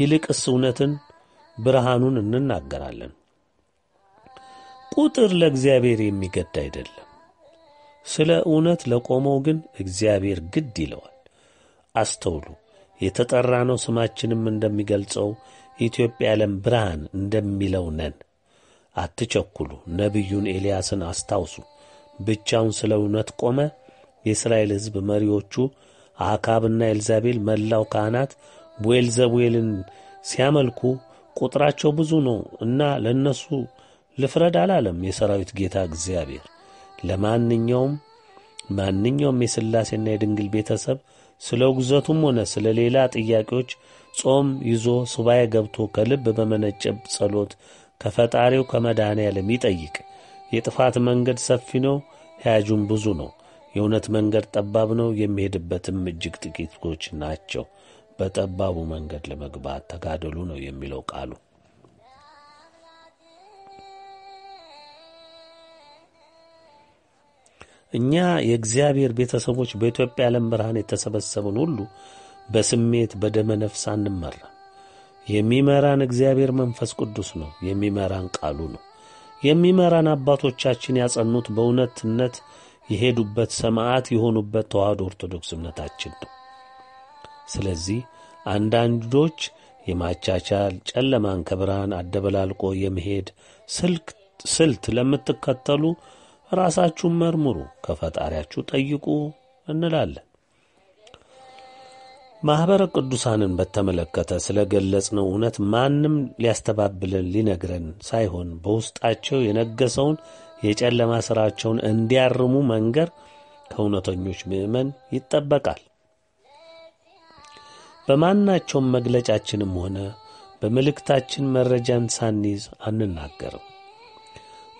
ይልቅስ እውነትን ብርሃኑን እንናገራለን። ቁጥር ለእግዚአብሔር የሚገድ አይደለም። ስለ እውነት ለቆመው ግን እግዚአብሔር ግድ ይለዋል። አስተውሉ፣ የተጠራ ነው። ስማችንም እንደሚገልጸው ኢትዮጵያ ለም ብርሃን እንደሚለው ነን። አትቸኩሉ። ነቢዩን ኤልያስን አስታውሱ። ብቻውን ስለ እውነት ቆመ። የእስራኤል ሕዝብ መሪዎቹ አካብና ኤልዛቤል፣ መላው ካህናት ቡኤልዘቡኤልን ሲያመልኩ ቁጥራቸው ብዙ ነው እና ለእነሱ ልፍረድ አላለም የሰራዊት ጌታ እግዚአብሔር። ለማንኛውም ማንኛውም የሥላሴና የድንግል ቤተሰብ ስለ ውግዘቱም ሆነ ስለ ሌላ ጥያቄዎች ጾም ይዞ ሱባኤ ገብቶ ከልብ በመነጨ ጸሎት ከፈጣሪው ከመድኃኔ ዓለም ይጠይቅ። የጥፋት መንገድ ሰፊ ነው፣ ሕያጁም ብዙ ነው። የእውነት መንገድ ጠባብ ነው፣ የሚሄድበትም እጅግ ጥቂቶች ናቸው። በጠባቡ መንገድ ለመግባት ተጋደሉ ነው የሚለው ቃሉ። እኛ የእግዚአብሔር ቤተሰቦች በኢትዮጵያ ዓለም ብርሃን የተሰበሰብን ሁሉ በስሜት በደመ ነፍስ አንመራ። የሚመራን እግዚአብሔር መንፈስ ቅዱስ ነው። የሚመራን ቃሉ ነው። የሚመራን አባቶቻችን ያጸኑት በእውነትነት የሄዱበት ሰማዕት የሆኑበት ተዋህዶ ኦርቶዶክስ እምነታችን ነው። ስለዚህ አንዳንዶች የማቻቻል ጨለማን ከብርሃን አደበላልቆ የመሄድ ስልት ለምትከተሉ ራሳችሁን መርምሩ፣ ከፈጣሪያችሁ ጠይቁ እንላለን። ማኅበረ ቅዱሳንን በተመለከተ ስለ ገለጽነው እውነት ማንም ሊያስተባብልን ሊነግረን ሳይሆን በውስጣቸው የነገሰውን የጨለማ ሥራቸውን እንዲያርሙ መንገር ከእውነተኞች ምእመን ይጠበቃል። በማናቸውም መግለጫችንም ሆነ በምልክታችን መረጃን ሳንይዝ አንናገርም።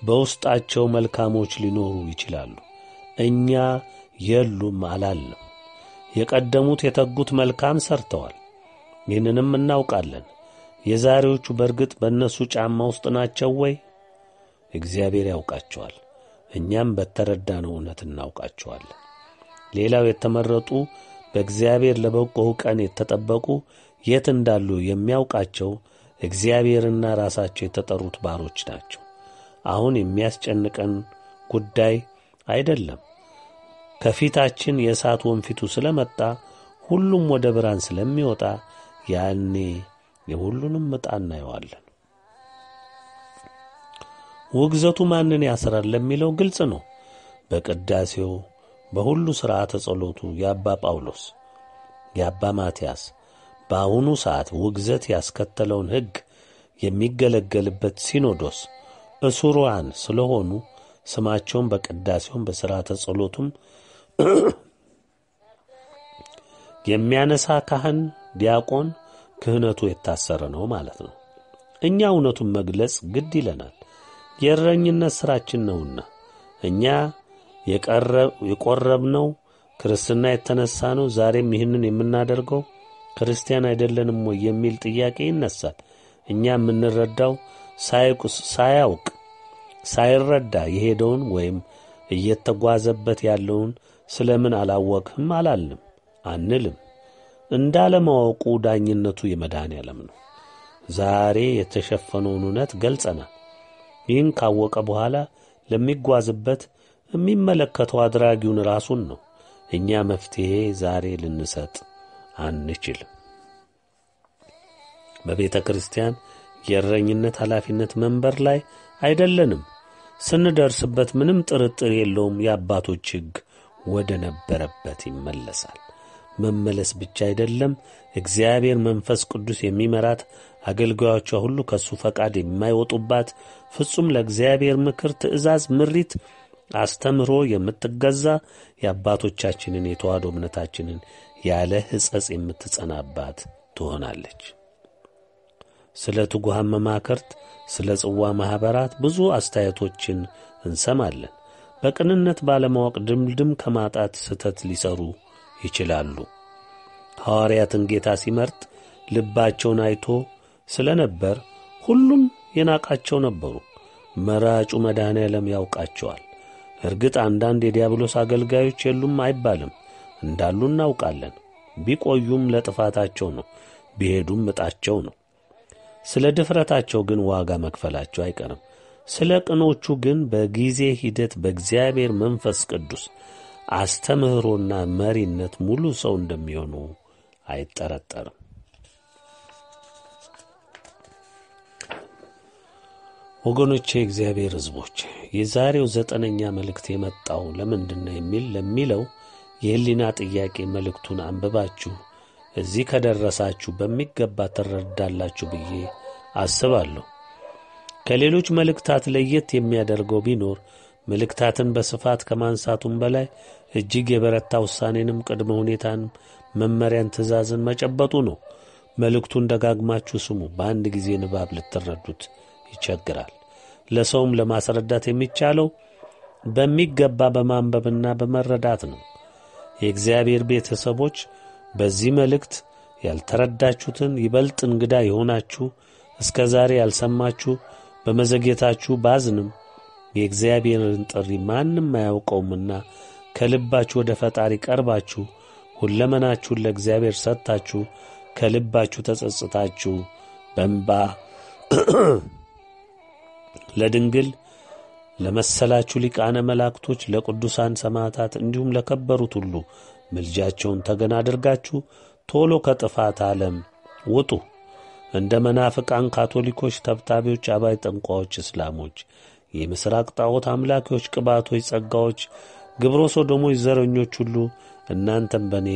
በውስጣቸው መልካሞች ሊኖሩ ይችላሉ። እኛ የሉም አላለም። የቀደሙት የተጉት መልካም ሰርተዋል፣ ይህንንም እናውቃለን። የዛሬዎቹ በርግጥ በእነሱ ጫማ ውስጥ ናቸው ወይ? እግዚአብሔር ያውቃቸዋል። እኛም በተረዳነው እውነት እናውቃቸዋለን። ሌላው የተመረጡ በእግዚአብሔር ለበጎው ቀን የተጠበቁ የት እንዳሉ የሚያውቃቸው እግዚአብሔርና ራሳቸው የተጠሩት ባሮች ናቸው። አሁን የሚያስጨንቀን ጉዳይ አይደለም። ከፊታችን የእሳት ወንፊቱ ስለ መጣ ሁሉም ወደ ብርሃን ስለሚወጣ ያኔ የሁሉንም ዕጣ እናየዋለን። ውግዘቱ ማንን ያስራል ለሚለው ግልጽ ነው። በቅዳሴው በሁሉ ሥርዓተ ጸሎቱ የአባ ጳውሎስ፣ የአባ ማትያስ በአሁኑ ሰዓት ውግዘት ያስከተለውን ሕግ የሚገለገልበት ሲኖዶስ እሱሩያን ስለሆኑ ስማቸውን በቅዳሴውም በሥርዓተ ጸሎቱም የሚያነሳ ካህን ዲያቆን ክህነቱ የታሰረ ነው ማለት ነው። እኛ እውነቱን መግለጽ ግድ ይለናል፣ የእረኝነት ሥራችን ነውና እኛ የቆረብነው ክርስትና የተነሳ ነው። ዛሬም ይህንን የምናደርገው ክርስቲያን አይደለንም ወይ የሚል ጥያቄ ይነሳል። እኛ የምንረዳው ሳይቁስ ሳያውቅ ሳይረዳ የሄደውን ወይም እየተጓዘበት ያለውን ስለ ምን አላወቅህም አላልም አንልም። እንዳለማወቁ ዳኝነቱ የመድኃኔ ዓለም ነው። ዛሬ የተሸፈነውን እውነት ገልጸናል። ይህን ካወቀ በኋላ ለሚጓዝበት የሚመለከተው አድራጊውን ራሱን ነው። እኛ መፍትሔ ዛሬ ልንሰጥ አንችልም። በቤተ ክርስቲያን የእረኝነት ኃላፊነት መንበር ላይ አይደለንም። ስንደርስበት ምንም ጥርጥር የለውም የአባቶች ሕግ ወደ ነበረበት ይመለሳል። መመለስ ብቻ አይደለም፣ እግዚአብሔር መንፈስ ቅዱስ የሚመራት አገልጋዮቿ ሁሉ ከእሱ ፈቃድ የማይወጡባት ፍጹም ለእግዚአብሔር ምክር፣ ትእዛዝ፣ ምሪት፣ አስተምህሮ የምትገዛ የአባቶቻችንን የተዋዶ እምነታችንን ያለ ሕጸጽ የምትጸናባት ትሆናለች። ስለ ትጉሃን መማከርት፣ ስለ ጽዋ ማኅበራት ብዙ አስተያየቶችን እንሰማለን። በቅንነት ባለማወቅ ድምድም ከማጣት ስህተት ሊሠሩ ይችላሉ። ሐዋርያትን ጌታ ሲመርጥ ልባቸውን አይቶ ስለ ነበር ሁሉም የናቃቸው ነበሩ። መራጩ መድኃኔ ዓለም ያውቃቸዋል። እርግጥ አንዳንድ የዲያብሎስ አገልጋዮች የሉም አይባልም፣ እንዳሉ እናውቃለን። ቢቆዩም ለጥፋታቸው ነው፣ ቢሄዱም ዕጣቸው ነው። ስለ ድፍረታቸው ግን ዋጋ መክፈላቸው አይቀርም። ስለ ቅኖቹ ግን በጊዜ ሂደት በእግዚአብሔር መንፈስ ቅዱስ አስተምህሮና መሪነት ሙሉ ሰው እንደሚሆኑ አይጠረጠርም። ወገኖቼ፣ የእግዚአብሔር ሕዝቦች የዛሬው ዘጠነኛ መልእክት የመጣው ለምንድን ነው የሚል ለሚለው የህሊና ጥያቄ መልእክቱን አንብባችሁ እዚህ ከደረሳችሁ በሚገባ ትረዳላችሁ ብዬ አስባለሁ። ከሌሎች መልእክታት ለየት የሚያደርገው ቢኖር መልእክታትን በስፋት ከማንሳቱም በላይ እጅግ የበረታ ውሳኔንም ቅድመ ሁኔታን፣ መመሪያን፣ ትእዛዝን መጨበጡ ነው። መልእክቱን ደጋግማችሁ ስሙ። በአንድ ጊዜ ንባብ ልትረዱት ይቸግራል። ለሰውም ለማስረዳት የሚቻለው በሚገባ በማንበብና በመረዳት ነው። የእግዚአብሔር ቤተሰቦች በዚህ መልእክት ያልተረዳችሁትን ይበልጥ እንግዳ የሆናችሁ እስከ ዛሬ ያልሰማችሁ በመዘግየታችሁ ባዝንም የእግዚአብሔርን ጥሪ ማንም አያውቀውምና ከልባችሁ ወደ ፈጣሪ ቀርባችሁ ሁለመናችሁን ለእግዚአብሔር ሰጥታችሁ ከልባችሁ ተጸጽታችሁ በንባ ለድንግል ለመሰላችሁ ሊቃነ መላእክቶች ለቅዱሳን ሰማዕታት እንዲሁም ለከበሩት ሁሉ ምልጃቸውን ተገና አድርጋችሁ ቶሎ ከጥፋት ዓለም ውጡ። እንደ መናፍቃን ካቶሊኮች፣ ተብታቢዎች፣ አባይ ጠንቋዎች፣ እስላሞች፣ የምሥራቅ ጣዖት አምላኪዎች፣ ቅባቶች፣ ጸጋዎች፣ ግብረ ሶዶሞች፣ ዘረኞች ሁሉ እናንተም በእኔ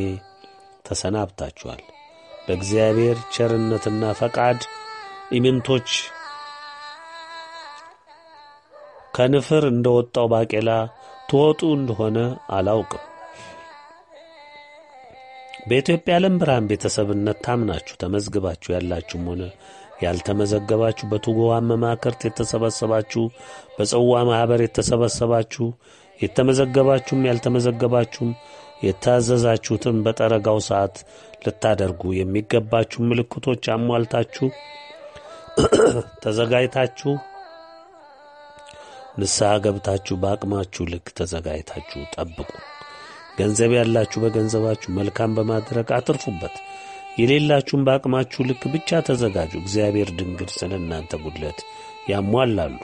ተሰናብታችኋል። በእግዚአብሔር ቸርነትና ፈቃድ ኢምንቶች ከንፍር እንደ ወጣው ባቄላ ትወጡ እንደሆነ አላውቅም። በኢትዮጵያ ዓለም ብርሃን ቤተሰብነት ታምናችሁ ተመዝግባችሁ ያላችሁም ሆነ ያልተመዘገባችሁ በትጉዋ መማክርት የተሰበሰባችሁ በጽዋ ማኅበር የተሰበሰባችሁ የተመዘገባችሁም ያልተመዘገባችሁም የታዘዛችሁትን በጠረጋው ሰዓት ልታደርጉ የሚገባችሁ ምልክቶች አሟልታችሁ ተዘጋጅታችሁ ንስሐ ገብታችሁ በአቅማችሁ ልክ ተዘጋጅታችሁ ጠብቁ። ገንዘብ ያላችሁ በገንዘባችሁ መልካም በማድረግ አትርፉበት። የሌላችሁም በአቅማችሁ ልክ ብቻ ተዘጋጁ። እግዚአብሔር ድንግል ስለ እናንተ ጉድለት ያሟላሉ።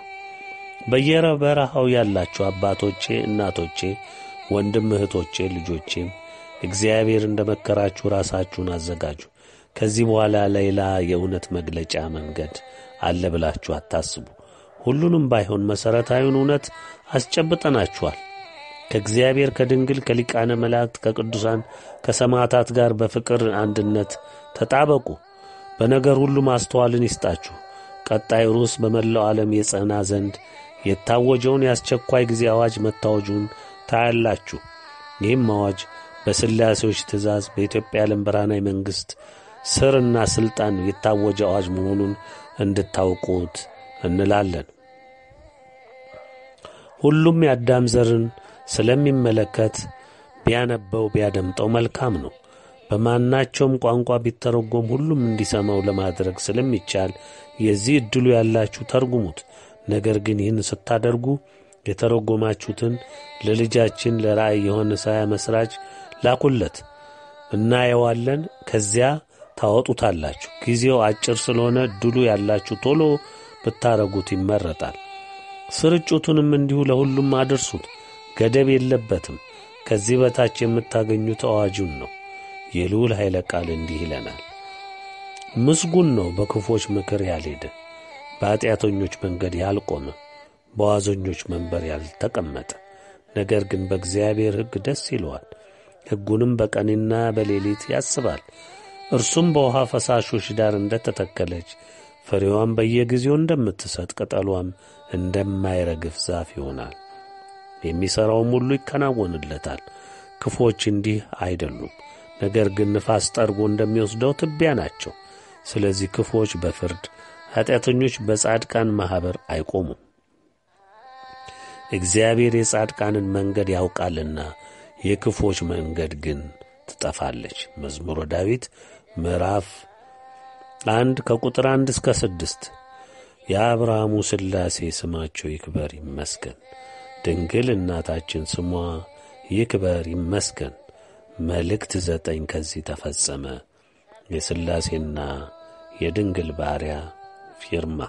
በየበረሃው ያላችሁ አባቶቼ፣ እናቶቼ፣ ወንድም እህቶቼ፣ ልጆቼም እግዚአብሔር እንደ መከራችሁ ራሳችሁን አዘጋጁ። ከዚህ በኋላ ሌላ የእውነት መግለጫ መንገድ አለ ብላችሁ አታስቡ። ሁሉንም ባይሆን መሠረታዊውን እውነት አስጨብጠናችኋል። ከእግዚአብሔር ከድንግል ከሊቃነ መላእክት ከቅዱሳን ከሰማዕታት ጋር በፍቅር አንድነት ተጣበቁ። በነገር ሁሉ ማስተዋልን ይስጣችሁ። ቀጣይ ርዕስ በመላው ዓለም የጸና ዘንድ የታወጀውን የአስቸኳይ ጊዜ አዋጅ መታወጁን ታያላችሁ። ይህም አዋጅ በሥላሴዎች ትእዛዝ በኢትዮጵያ ዓለም ብርሃናዊ መንግሥት ስርና ሥልጣን የታወጀ አዋጅ መሆኑን እንድታውቁት እንላለን። ሁሉም የአዳም ዘርን ስለሚመለከት ቢያነበው ቢያደምጠው መልካም ነው። በማናቸውም ቋንቋ ቢተረጎም ሁሉም እንዲሰማው ለማድረግ ስለሚቻል የዚህ ዕድሉ ያላችሁ ተርጉሙት። ነገር ግን ይህን ስታደርጉ የተረጎማችሁትን ለልጃችን ለራእይ ሳያ መሥራች ላኩለት፣ እናየዋለን። ከዚያ ታወጡታላችሁ። ጊዜው አጭር ስለሆነ ዕድሉ ያላችሁ ቶሎ ብታረጉት ይመረጣል። ስርጭቱንም እንዲሁ ለሁሉም አድርሱት። ገደብ የለበትም። ከዚህ በታች የምታገኙት አዋጁን ነው። የልዑል ኃይለ ቃል እንዲህ ይለናል። ምስጉን ነው በክፎች ምክር ያልሄደ፣ በኀጢአተኞች መንገድ ያልቆመ፣ በዋዘኞች መንበር ያልተቀመጠ፣ ነገር ግን በእግዚአብሔር ሕግ ደስ ይለዋል፣ ሕጉንም በቀንና በሌሊት ያስባል። እርሱም በውሃ ፈሳሾች ዳር እንደ ተተከለች ፍሬዋም በየጊዜው እንደምትሰጥ ቅጠሏም እንደማይረግፍ ዛፍ ይሆናል። የሚሠራውም ሁሉ ይከናወንለታል። ክፎች እንዲህ አይደሉም፣ ነገር ግን ንፋስ ጠርጎ እንደሚወስደው ትቢያ ናቸው። ስለዚህ ክፉዎች በፍርድ ኃጢአተኞች በጻድቃን ማኅበር አይቆሙም። እግዚአብሔር የጻድቃንን መንገድ ያውቃልና የክፉዎች መንገድ ግን ትጠፋለች። መዝሙረ ዳዊት ምዕራፍ አንድ ከቁጥር አንድ እስከ ስድስት የአብርሃሙ ሥላሴ ስማቸው ይክበር ይመስገን። ድንግል እናታችን ስሟ ይክበር ይመስገን። መልእክት ዘጠኝ ከዚህ ተፈጸመ። የሥላሴና የድንግል ባሪያ ፊርማ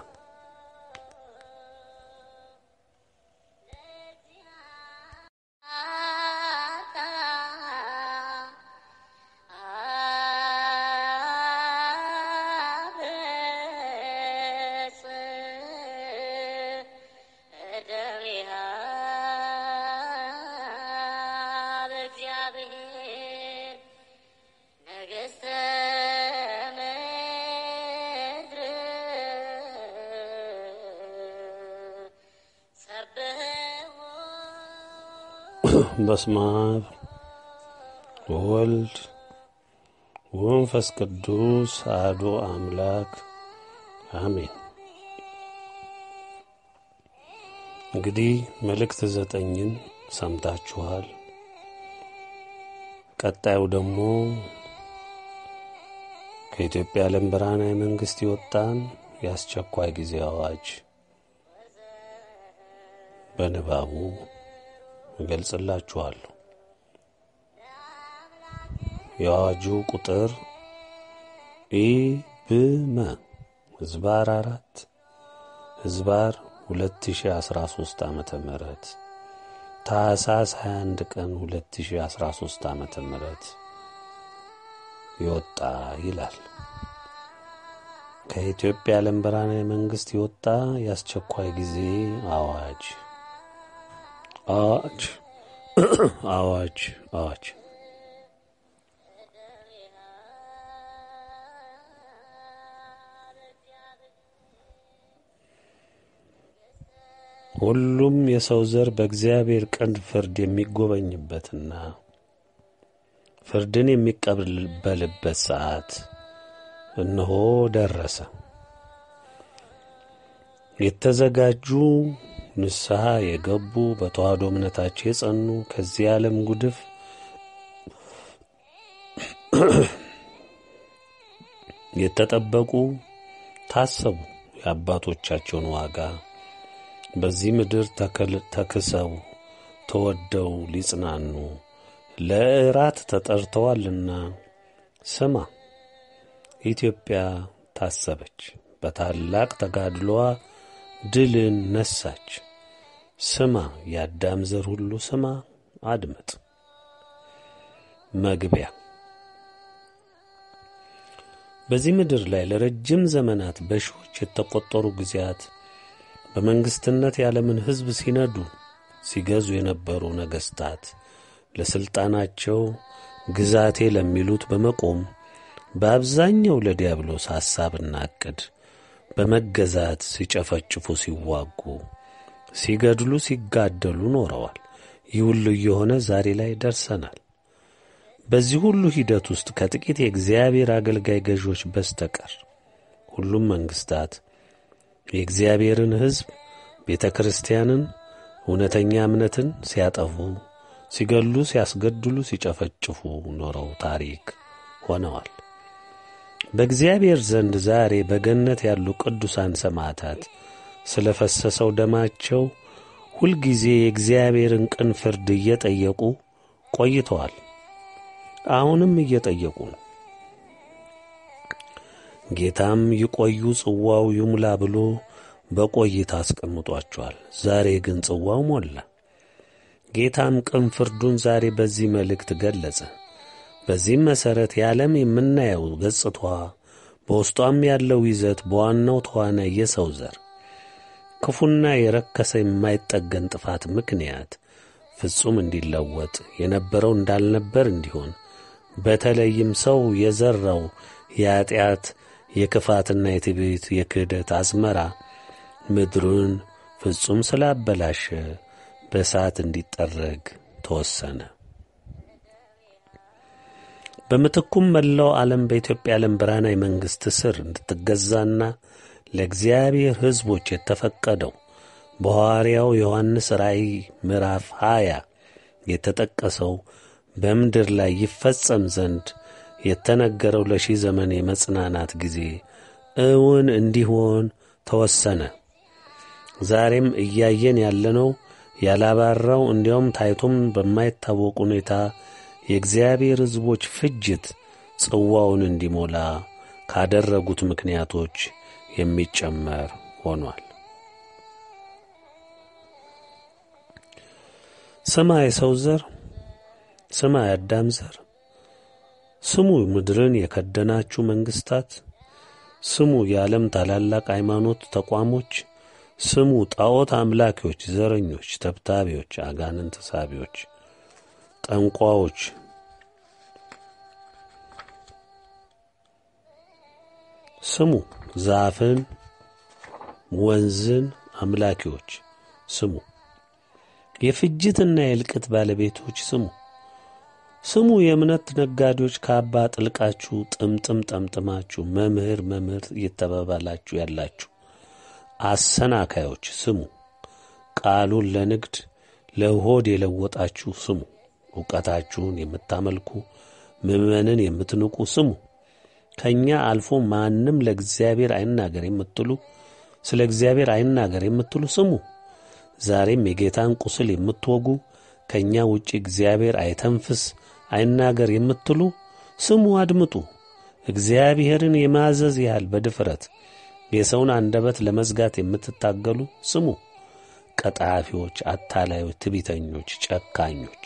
በስመ አብ ወወልድ ወመንፈስ ቅዱስ አሐዱ አምላክ አሜን። እንግዲህ መልእክት ዘጠኝን ሰምታችኋል። ቀጣዩ ደግሞ ከኢትዮጵያ ዓለም ብርሃን መንግስት የወጣን የአስቸኳይ ጊዜ አዋጅ በንባቡ እገልጽላችኋለሁ። የአዋጁ ቁጥር ኢብመ ህዝባር አራት ህዝባር 2013 ዓ ም ታህሳስ 21 ቀን 2013 ዓ ም ይወጣ ይላል። ከኢትዮጵያ ዓለም መንግስት የወጣ የአስቸኳይ ጊዜ አዋጅ አዋጅ አዋጅ አዋጅ ሁሉም የሰው ዘር በእግዚአብሔር ቀን ፍርድ የሚጎበኝበትና ፍርድን የሚቀበልበት ሰዓት እነሆ ደረሰ። የተዘጋጁ ንስሐ የገቡ በተዋህዶ እምነታቸው የጸኑ ከዚህ ዓለም ጉድፍ የተጠበቁ ታሰቡ። የአባቶቻቸውን ዋጋ በዚህ ምድር ተክሰው ተወደው ሊጽናኑ ለእራት ተጠርተዋልና ስማ። ኢትዮጵያ ታሰበች፣ በታላቅ ተጋድሏ ድልን ነሳች። ስማ የአዳም ዘር ሁሉ ስማ፣ አድምጥ። መግቢያ በዚህ ምድር ላይ ለረጅም ዘመናት በሺዎች የተቆጠሩ ጊዜያት በመንግሥትነት የዓለምን ሕዝብ ሲነዱ ሲገዙ የነበሩ ነገሥታት ለሥልጣናቸው ግዛቴ ለሚሉት በመቆም በአብዛኛው ለዲያብሎስ ሐሳብና ዕቅድ በመገዛት ሲጨፈጭፉ ሲዋጉ ሲገድሉ ሲጋደሉ ኖረዋል። ይህ ሁሉ እየሆነ ዛሬ ላይ ደርሰናል። በዚህ ሁሉ ሂደት ውስጥ ከጥቂት የእግዚአብሔር አገልጋይ ገዢዎች በስተቀር ሁሉም መንግሥታት የእግዚአብሔርን ሕዝብ ቤተ ክርስቲያንን፣ እውነተኛ እምነትን ሲያጠፉ፣ ሲገሉ፣ ሲያስገድሉ፣ ሲጨፈጭፉ ኖረው ታሪክ ሆነዋል። በእግዚአብሔር ዘንድ ዛሬ በገነት ያሉ ቅዱሳን ሰማዕታት ስለ ፈሰሰው ደማቸው ሁልጊዜ የእግዚአብሔርን ቅን ፍርድ እየጠየቁ ቆይተዋል። አሁንም እየጠየቁ ነው። ጌታም ይቆዩ ጽዋው ይሙላ ብሎ በቆይታ አስቀምጧቸዋል። ዛሬ ግን ጽዋው ሞላ። ጌታም ቅን ፍርዱን ዛሬ በዚህ መልእክት ገለጸ። በዚህም መሠረት የዓለም የምናየው ገጽቷ በውስጧም ያለው ይዘት በዋናው ተዋናይ የሰው ዘር ክፉና የረከሰ የማይጠገን ጥፋት ምክንያት ፍጹም እንዲለወጥ የነበረው እንዳልነበር እንዲሆን በተለይም ሰው የዘራው የኀጢአት የክፋትና የትዕቢት የክህደት አዝመራ ምድሩን ፍጹም ስላበላሸ በእሳት እንዲጠረግ ተወሰነ። በምትኩም መላው ዓለም በኢትዮጵያ ዓለም ብርሃናዊ መንግሥት ስር እንድትገዛና ለእግዚአብሔር ሕዝቦች የተፈቀደው በሐዋርያው ዮሐንስ ራእይ ምዕራፍ 20 የተጠቀሰው በምድር ላይ ይፈጸም ዘንድ የተነገረው ለሺህ ዘመን የመጽናናት ጊዜ እውን እንዲሆን ተወሰነ። ዛሬም እያየን ያለነው ያላባራው እንዲያውም ታይቶም በማይታወቅ ሁኔታ የእግዚአብሔር ሕዝቦች ፍጅት ጽዋውን እንዲሞላ ካደረጉት ምክንያቶች የሚጨመር ሆኗል። ስማ የሰው ዘር፣ ስማ የአዳም ዘር፣ ስሙ ምድርን የከደናችሁ መንግስታት፣ ስሙ የዓለም ታላላቅ ሃይማኖት ተቋሞች፣ ስሙ ጣዖት አምላኪዎች፣ ዘረኞች፣ ተብታቢዎች፣ አጋንንት ሳቢዎች፣ ጠንቋዎች ስሙ። ዛፍን ወንዝን አምላኪዎች ስሙ፣ የፍጅትና የእልቅት ባለቤቶች ስሙ፣ ስሙ የእምነት ነጋዴዎች ካባ ጥልቃችሁ ጥምጥም ጠምጥማችሁ መምህር መምህር እየተባባላችሁ ያላችሁ አሰናካዮች ስሙ፣ ቃሉን ለንግድ ለሆድ የለወጣችሁ ስሙ፣ እውቀታችሁን የምታመልኩ ምዕመንን የምትንቁ ስሙ ከእኛ አልፎ ማንም ለእግዚአብሔር አይናገር የምትሉ ስለ እግዚአብሔር አይናገር የምትሉ ስሙ። ዛሬም የጌታን ቁስል የምትወጉ ከእኛ ውጭ እግዚአብሔር አይተንፍስ አይናገር የምትሉ ስሙ፣ አድምጡ። እግዚአብሔርን የማዘዝ ያህል በድፍረት የሰውን አንደበት ለመዝጋት የምትታገሉ ስሙ። ቀጣፊዎች፣ አታላዮች፣ ትቢተኞች፣ ጨካኞች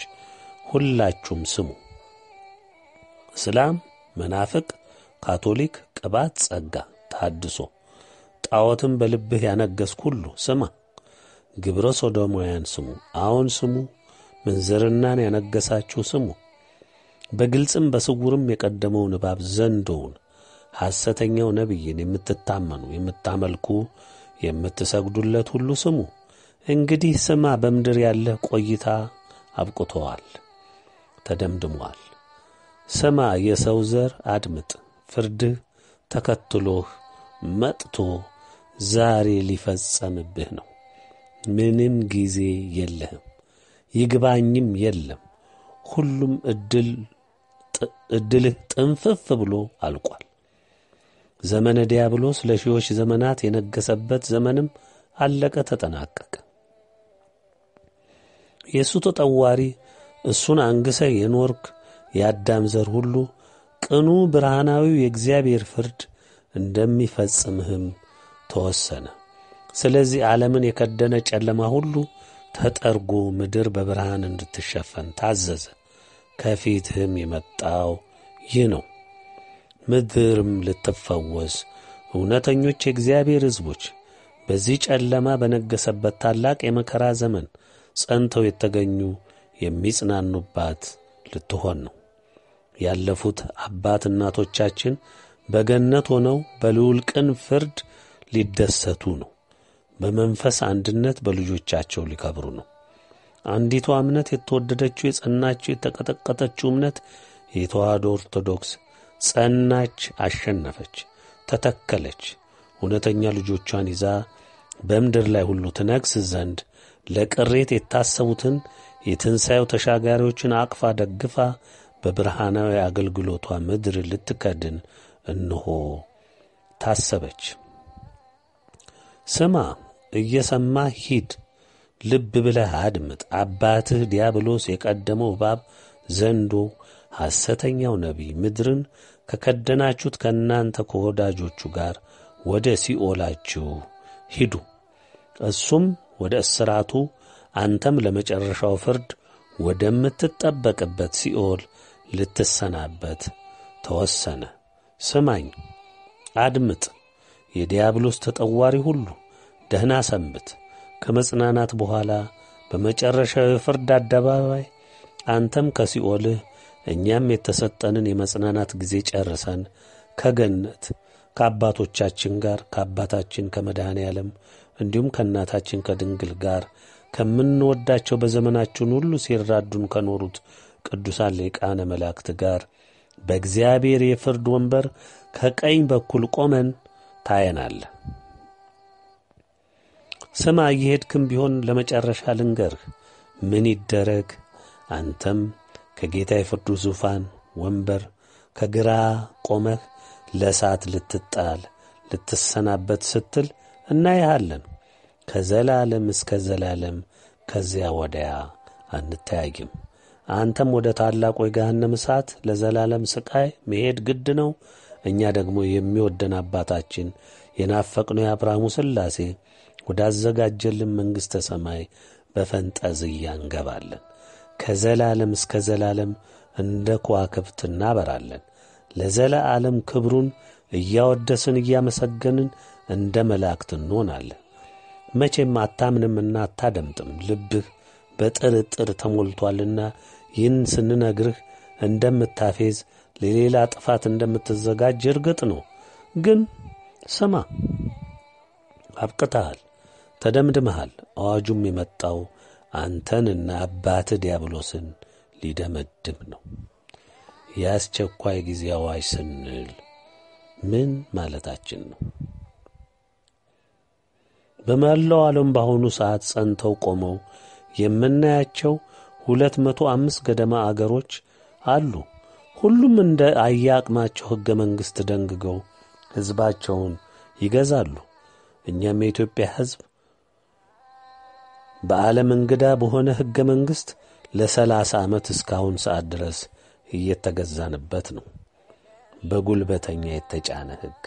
ሁላችሁም ስሙ። እስላም፣ መናፍቅ፣ ካቶሊክ ቅባት ጸጋ ታድሶ ጣዖትም በልብህ ያነገስክ ሁሉ ስማ፣ ግብረ ሶዶማውያን ስሙ፣ አዎን ስሙ፣ ምንዝርናን ያነገሳችሁ ስሙ። በግልጽም በስውርም የቀደመውን እባብ ዘንዶውን ሐሰተኛው ነቢይን የምትታመኑ የምታመልኩ የምትሰግዱለት ሁሉ ስሙ። እንግዲህ ስማ፣ በምድር ያለህ ቆይታ አብቅቶዋል፣ ተደምድሟል። ስማ የሰው ዘር አድምጥ፣ ፍርድህ ተከትሎህ መጥቶ ዛሬ ሊፈጸምብህ ነው። ምንም ጊዜ የለህም፣ ይግባኝም የለም። ሁሉም ዕድልህ ጥንፍፍ ብሎ አልቋል። ዘመነ ዲያብሎስ ለሺዎች ዘመናት የነገሰበት ዘመንም አለቀ፣ ተጠናቀቀ። የእሱ ተጠዋሪ እሱን አንግሰ የኖርክ የአዳም ዘር ሁሉ ቅኑ ብርሃናዊው የእግዚአብሔር ፍርድ እንደሚፈጽምህም ተወሰነ። ስለዚህ ዓለምን የከደነ ጨለማ ሁሉ ተጠርጎ ምድር በብርሃን እንድትሸፈን ታዘዘ። ከፊትህም የመጣው ይህ ነው። ምድርም ልትፈወስ እውነተኞች የእግዚአብሔር ሕዝቦች በዚህ ጨለማ በነገሰበት ታላቅ የመከራ ዘመን ጸንተው የተገኙ የሚጽናኑባት ልትሆን ነው። ያለፉት አባት እናቶቻችን በገነት ሆነው በልዑል ቅን ፍርድ ሊደሰቱ ነው። በመንፈስ አንድነት በልጆቻቸው ሊከብሩ ነው። አንዲቷ እምነት የተወደደችው የጸናችው የተቀጠቀጠችው እምነት የተዋህዶ ኦርቶዶክስ ጸናች፣ አሸነፈች፣ ተተከለች። እውነተኛ ልጆቿን ይዛ በምድር ላይ ሁሉ ትነግስ ዘንድ ለቅሬት የታሰቡትን የትንሣኤው ተሻጋሪዎችን አቅፋ ደግፋ በብርሃናዊ አገልግሎቷ ምድር ልትከድን እንሆ ታሰበች። ስማ፣ እየሰማህ ሂድ፣ ልብ ብለህ አድምጥ። አባትህ ዲያብሎስ የቀደመው እባብ፣ ዘንዶ፣ ሐሰተኛው ነቢይ ምድርን ከከደናችሁት ከእናንተ ከወዳጆቹ ጋር ወደ ሲኦላችሁ ሂዱ፣ እሱም ወደ እስራቱ፣ አንተም ለመጨረሻው ፍርድ ወደምትጠበቅበት ሲኦል ልትሰናበት ተወሰነ። ስማኝ፣ አድምጥ፣ የዲያብሎስ ተጠዋሪ ሁሉ ደህና ሰንብት። ከመጽናናት በኋላ በመጨረሻው የፍርድ አደባባይ አንተም ከሲኦልህ እኛም የተሰጠንን የመጽናናት ጊዜ ጨርሰን ከገነት ከአባቶቻችን ጋር ከአባታችን ከመድኃኔ ዓለም እንዲሁም ከእናታችን ከድንግል ጋር ከምንወዳቸው በዘመናችን ሁሉ ሲራዱን ከኖሩት ቅዱሳን ሊቃነ መላእክት ጋር በእግዚአብሔር የፍርድ ወንበር ከቀኝ በኩል ቆመን ታየናለ። ስማ እየሄድክም ቢሆን ለመጨረሻ ልንገርህ፣ ምን ይደረግ? አንተም ከጌታ የፍርዱ ዙፋን ወንበር ከግራ ቆመህ ለእሳት ልትጣል ልትሰናበት ስትል እናይሃለን። ከዘላለም እስከ ዘላለም ከዚያ ወዲያ አንተያይም። አንተም ወደ ታላቁ የገሃነም እሳት ለዘላለም ሥቃይ መሄድ ግድ ነው። እኛ ደግሞ የሚወደን አባታችን የናፈቅነው የአብርሃሙ ሥላሴ ወዳዘጋጀልን መንግሥተ ሰማይ በፈንጠዝያ እንገባለን። ከዘላለም እስከ ዘላለም እንደ ከዋክብት እናበራለን። ለዘላለም ክብሩን እያወደስን እያመሰገንን እንደ መላእክት እንሆናለን። መቼም አታምንምና አታደምጥም፣ ልብህ በጥርጥር ተሞልቷልና ይህን ስንነግርህ እንደምታፌዝ ለሌላ ጥፋት እንደምትዘጋጅ እርግጥ ነው። ግን ስማ፣ አብቅተሃል፣ ተደምድመሃል። አዋጁም የመጣው አንተንና አባት ዲያብሎስን ሊደመድም ነው። የአስቸኳይ ጊዜ አዋጅ ስንል ምን ማለታችን ነው? በመላው ዓለም በአሁኑ ሰዓት ጸንተው ቆመው የምናያቸው ሁለት መቶ አምስት ገደማ አገሮች አሉ። ሁሉም እንደ አያቅማቸው ሕገ መንግሥት ደንግገው ሕዝባቸውን ይገዛሉ። እኛም የኢትዮጵያ ሕዝብ በዓለም እንግዳ በሆነ ሕገ መንግሥት ለሰላሳ ዓመት እስካሁን ሰዓት ድረስ እየተገዛንበት ነው። በጉልበተኛ የተጫነ ሕግ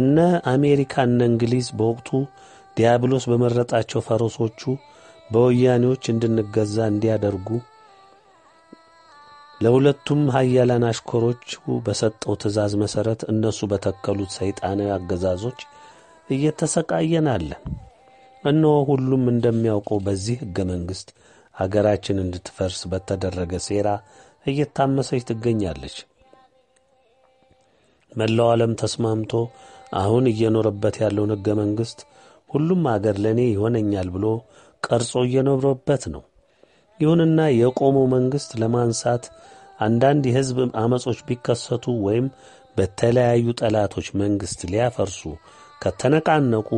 እነ አሜሪካ እነ እንግሊዝ በወቅቱ ዲያብሎስ በመረጣቸው ፈረሶቹ በወያኔዎች እንድንገዛ እንዲያደርጉ ለሁለቱም ኃያላን አሽከሮቹ በሰጠው ትእዛዝ መሠረት እነሱ በተከሉት ሰይጣናዊ አገዛዞች እየተሰቃየናለን። እነሆ ሁሉም እንደሚያውቀው በዚህ ሕገ መንግሥት አገራችን እንድትፈርስ በተደረገ ሴራ እየታመሰች ትገኛለች። መላው ዓለም ተስማምቶ አሁን እየኖረበት ያለውን ሕገ መንግሥት ሁሉም አገር ለእኔ ይሆነኛል ብሎ ቀርጾ እየኖረበት ነው። ይሁንና የቆመው መንግሥት ለማንሳት አንዳንድ የሕዝብ አመጾች ቢከሰቱ ወይም በተለያዩ ጠላቶች መንግሥት ሊያፈርሱ ከተነቃነቁ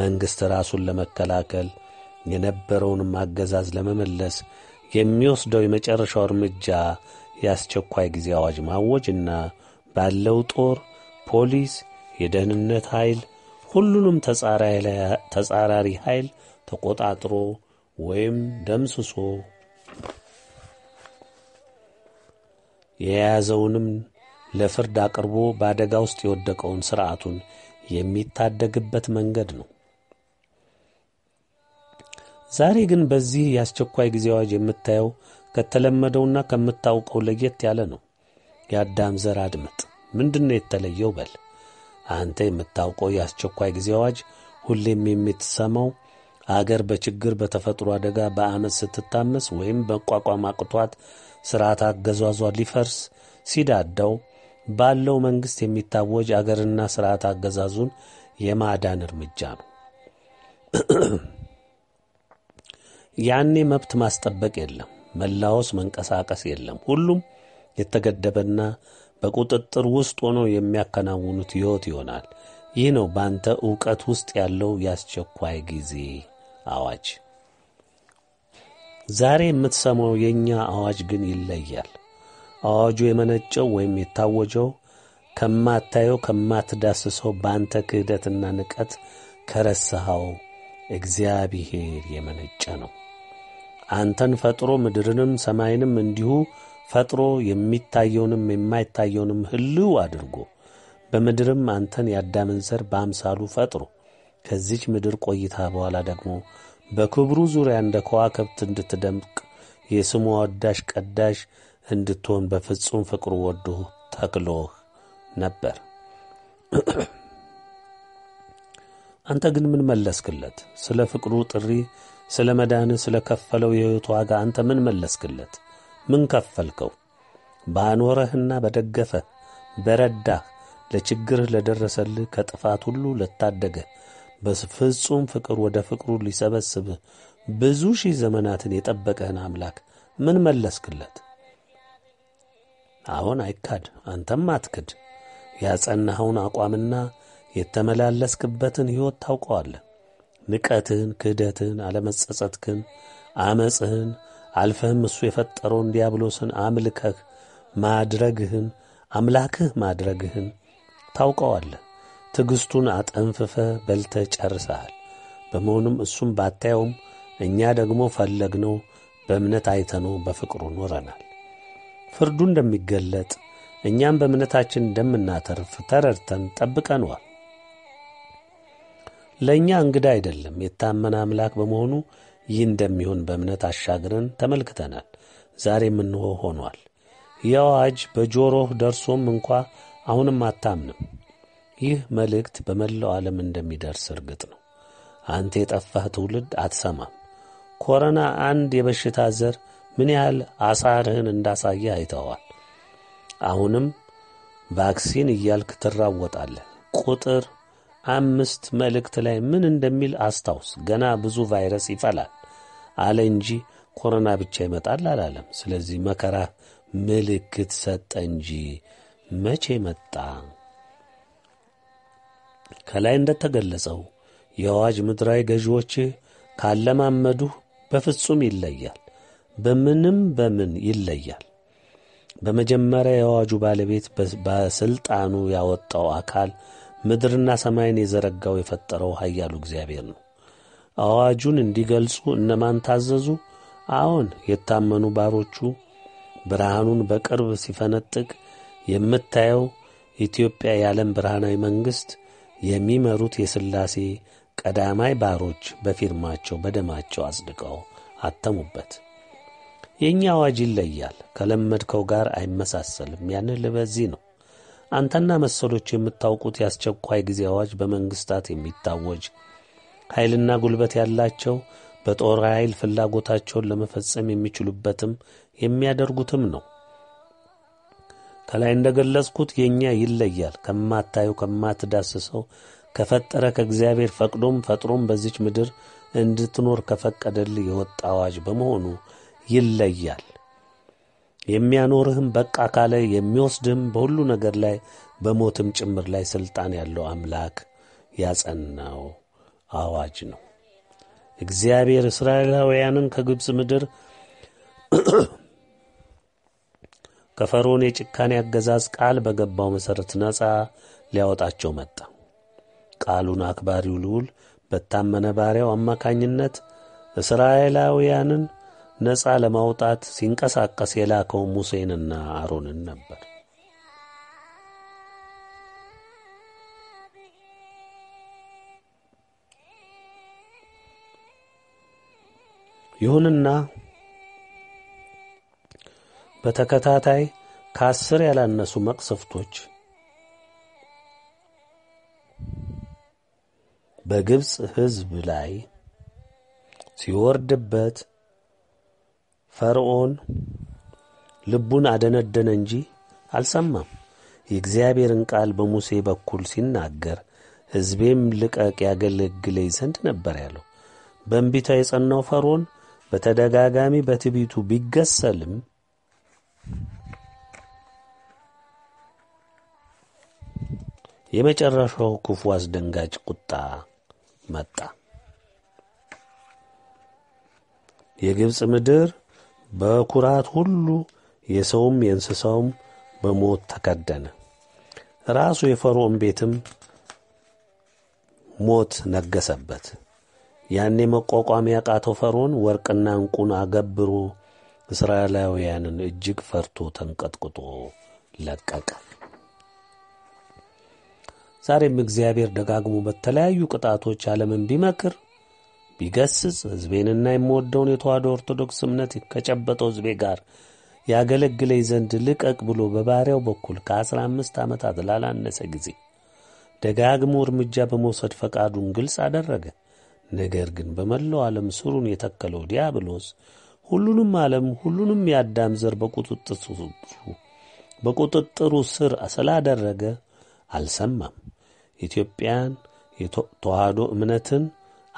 መንግሥት ራሱን ለመከላከል የነበረውንም አገዛዝ ለመመለስ የሚወስደው የመጨረሻው እርምጃ የአስቸኳይ ጊዜ አዋጅ ማወጅና ባለው ጦር፣ ፖሊስ፣ የደህንነት ኃይል ሁሉንም ተጻራሪ ኃይል ተቆጣጥሮ ወይም ደምስሶ የያዘውንም ለፍርድ አቅርቦ በአደጋ ውስጥ የወደቀውን ሥርዓቱን የሚታደግበት መንገድ ነው። ዛሬ ግን በዚህ የአስቸኳይ ጊዜ አዋጅ የምታየው ከተለመደውና ከምታውቀው ለየት ያለ ነው። የአዳም ዘር አድምጥ፣ ምንድን ነው የተለየው በል። አንተ የምታውቀው የአስቸኳይ ጊዜ አዋጅ ሁሌም የምትሰማው አገር በችግር በተፈጥሮ አደጋ በአመት ስትታመስ ወይም መቋቋም አቅቷት ስርዓት አገዛዟ ሊፈርስ ሲዳዳው ባለው መንግሥት የሚታወጅ አገርና ስርዓት አገዛዙን የማዳን እርምጃ ነው። ያኔ መብት ማስጠበቅ የለም፣ መላወስ መንቀሳቀስ የለም። ሁሉም የተገደበና በቁጥጥር ውስጥ ሆነው የሚያከናውኑት ሕይወት ይሆናል። ይህ ነው በአንተ ዕውቀት ውስጥ ያለው የአስቸኳይ ጊዜ አዋጅ። ዛሬ የምትሰማው የእኛ አዋጅ ግን ይለያል። አዋጁ የመነጨው ወይም የታወጀው ከማታየው ከማትዳስሰው በአንተ ክህደትና ንቀት ከረሳኸው እግዚአብሔር የመነጨ ነው። አንተን ፈጥሮ ምድርንም ሰማይንም እንዲሁ ፈጥሮ የሚታየውንም የማይታየውንም ህልው አድርጎ በምድርም አንተን ያዳምን ዘር በአምሳሉ ፈጥሮ ከዚች ምድር ቆይታ በኋላ ደግሞ በክብሩ ዙሪያ እንደ ከዋክብት እንድትደምቅ የስሙ ወዳሽ ቀዳሽ እንድትሆን በፍጹም ፍቅሩ ወዶ ተክሎህ ነበር። አንተ ግን ምን መለስክለት? ስለ ፍቅሩ ጥሪ፣ ስለ መዳንህ፣ ስለ ከፈለው የሕይወት ዋጋ አንተ ምን መለስክለት? ምን ከፈልከው? ባኖረህና በደገፈህ በረዳህ ለችግርህ ለደረሰልህ ከጥፋት ሁሉ ለታደገ በፍጹም ፍቅር ወደ ፍቅሩ ሊሰበስብህ ብዙ ሺህ ዘመናትን የጠበቀህን አምላክ ምን መለስክለት? አሁን አይካድ፣ አንተም አትክድ። ያጸናኸውን አቋምና የተመላለስክበትን ሕይወት ታውቀዋለህ። ንቀትህን፣ ክህደትህን፣ አለመጸጸትክን፣ አመፅህን አልፈህም እሱ የፈጠረውን ዲያብሎስን አምልከህ ማድረግህን አምላክህ ማድረግህን ታውቀዋለህ። ትዕግሥቱን አጠንፍፈህ በልተህ ጨርሰሃል። በመሆኑም እሱም ባታየውም እኛ ደግሞ ፈለግነው፣ በእምነት አይተነው፣ በፍቅሩ ኖረናል። ፍርዱ እንደሚገለጥ እኛም በእምነታችን እንደምናተርፍ ተረድተን ጠብቀነዋል። ለእኛ እንግዳ አይደለም። የታመነ አምላክ በመሆኑ ይህ እንደሚሆን በእምነት አሻግረን ተመልክተናል። ዛሬም እንሆ ሆኗል። የአዋጅ በጆሮህ ደርሶም እንኳ አሁንም አታምንም። ይህ መልእክት በመላው ዓለም እንደሚደርስ እርግጥ ነው። አንተ የጠፋህ ትውልድ አትሰማም። ኮረና አንድ የበሽታ ዘር ምን ያህል አሳርህን እንዳሳየ አይተዋል። አሁንም ቫክሲን እያልክ ትራወጣለህ ቁጥር አምስት መልእክት ላይ ምን እንደሚል አስታውስ። ገና ብዙ ቫይረስ ይፈላል አለ እንጂ ኮሮና ብቻ ይመጣል አላለም። ስለዚህ መከራ ምልክት ሰጠ እንጂ መቼ መጣ? ከላይ እንደተገለጸው የአዋጅ ምድራዊ ገዢዎች ካለማመዱህ በፍጹም ይለያል። በምንም በምን ይለያል። በመጀመሪያ የአዋጁ ባለቤት በሥልጣኑ ያወጣው አካል ምድርና ሰማይን የዘረጋው የፈጠረው ኃያሉ እግዚአብሔር ነው። አዋጁን እንዲገልጹ እነማን ታዘዙ? አዎን የታመኑ ባሮቹ። ብርሃኑን በቅርብ ሲፈነጥቅ የምታየው ኢትዮጵያ የዓለም ብርሃናዊ መንግሥት የሚመሩት የሥላሴ ቀዳማይ ባሮች በፊርማቸው በደማቸው አጽድቀው አተሙበት። የእኛ አዋጅ ይለያል፣ ከለመድከው ጋር አይመሳሰልም። ያንህ ልበዚህ ነው። አንተና መሰሎች የምታውቁት የአስቸኳይ ጊዜ አዋጅ በመንግሥታት የሚታወጅ ኃይልና ጉልበት ያላቸው በጦር ኃይል ፍላጎታቸውን ለመፈጸም የሚችሉበትም የሚያደርጉትም ነው። ከላይ እንደ ገለጽኩት የእኛ ይለያል። ከማታየው ከማትዳስሰው ከፈጠረ ከእግዚአብሔር ፈቅዶም ፈጥሮም በዚች ምድር እንድትኖር ከፈቀደልህ የወጣ አዋጅ በመሆኑ ይለያል። የሚያኖርህም በቃ ካለ የሚወስድህም በሁሉ ነገር ላይ በሞትም ጭምር ላይ ሥልጣን ያለው አምላክ ያጸናው አዋጅ ነው። እግዚአብሔር እስራኤላውያንን ከግብፅ ምድር ከፈርዖን የጭካኔ አገዛዝ ቃል በገባው መሠረት ነፃ ሊያወጣቸው መጣ። ቃሉን አክባሪው ልዑል በታመነ ባሪያው አማካኝነት እስራኤላውያንን ነፃ ለማውጣት ሲንቀሳቀስ የላከው ሙሴንና አሮንን ነበር። ይሁንና በተከታታይ ከአስር ያላነሱ መቅሰፍቶች በግብፅ ሕዝብ ላይ ሲወርድበት ፈርዖን ልቡን አደነደነ እንጂ አልሰማም የእግዚአብሔርን ቃል በሙሴ በኩል ሲናገር ሕዝቤም ልቀቅ ያገለግለኝ ዘንድ ነበር ያለው። በእንቢታ የጸናው ፈርዖን በተደጋጋሚ በትቢቱ ቢገሰልም የመጨረሻው ክፉ አስደንጋጭ ቁጣ መጣ። የግብፅ ምድር በኩራት ሁሉ የሰውም የእንስሳውም በሞት ተከደነ። ራሱ የፈርዖን ቤትም ሞት ነገሰበት። ያኔ መቋቋም ያቃተው ፈርዖን ወርቅና እንቁን አገብሮ እስራኤላውያንን እጅግ ፈርቶ ተንቀጥቅጦ ለቀቀ። ዛሬም እግዚአብሔር ደጋግሞ በተለያዩ ቅጣቶች ዓለምን ቢመክር ቢገስጽ ሕዝቤንና የምወደውን የተዋህዶ ኦርቶዶክስ እምነት ከጨበጠው ሕዝቤ ጋር ያገለግለኝ ዘንድ ልቀቅ ብሎ በባሪያው በኩል ከአስራ አምስት ዓመታት ላላነሰ ጊዜ ደጋግሞ እርምጃ በመውሰድ ፈቃዱን ግልጽ አደረገ። ነገር ግን በመላው ዓለም ስሩን የተከለው ዲያብሎስ ሁሉንም ዓለም ሁሉንም የአዳም ዘር በቁጥጥሩ ስር ስላደረገ አልሰማም። ኢትዮጵያን የተዋህዶ እምነትን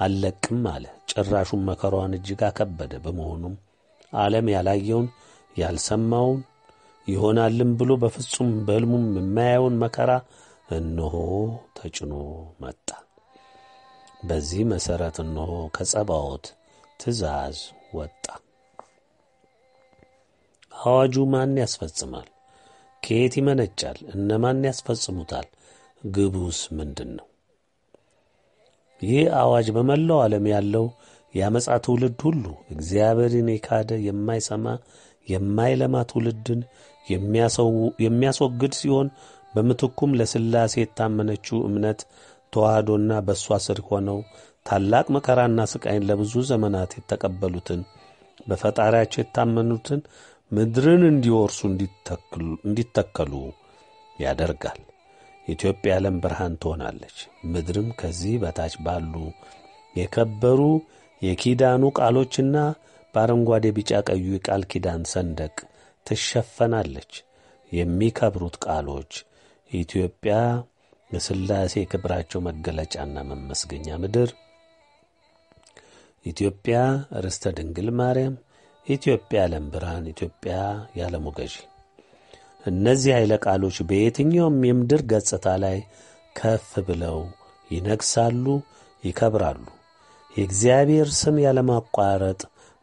አልለቅም አለ። ጭራሹን መከራዋን እጅግ አከበደ። በመሆኑም ዓለም ያላየውን ያልሰማውን ይሆናልም ብሎ በፍጹም በሕልሙም የማያየውን መከራ እነሆ ተጭኖ መጣ። በዚህ መሠረት እነሆ ከጸባዖት ትእዛዝ ወጣ። አዋጁ ማን ያስፈጽማል? ከየት ይመነጫል? እነማን ያስፈጽሙታል? ግቡስ ምንድን ነው? ይህ አዋጅ በመላው ዓለም ያለው የአመፃ ትውልድ ሁሉ እግዚአብሔርን የካደ የማይሰማ የማይለማ ትውልድን የሚያስወግድ ሲሆን በምትኩም ለሥላሴ የታመነችው እምነት ተዋህዶና በእሷ ስር ሆነው ታላቅ መከራና ሥቃይን ለብዙ ዘመናት የተቀበሉትን በፈጣሪያቸው የታመኑትን ምድርን እንዲወርሱ እንዲተከሉ ያደርጋል። ኢትዮጵያ ዓለም ብርሃን ትሆናለች፣ ምድርም ከዚህ በታች ባሉ የከበሩ የኪዳኑ ቃሎችና በአረንጓዴ ቢጫ ቀዩ የቃል ኪዳን ሰንደቅ ትሸፈናለች። የሚከብሩት ቃሎች ኢትዮጵያ የሥላሴ የክብራቸው መገለጫና መመስገኛ ምድር፣ ኢትዮጵያ ርስተ ድንግል ማርያም፣ ኢትዮጵያ የዓለም ብርሃን፣ ኢትዮጵያ ያለሙ ገዢ እነዚህ ኃይለ ቃሎች በየትኛውም የምድር ገጽታ ላይ ከፍ ብለው ይነግሳሉ፣ ይከብራሉ። የእግዚአብሔር ስም ያለማቋረጥ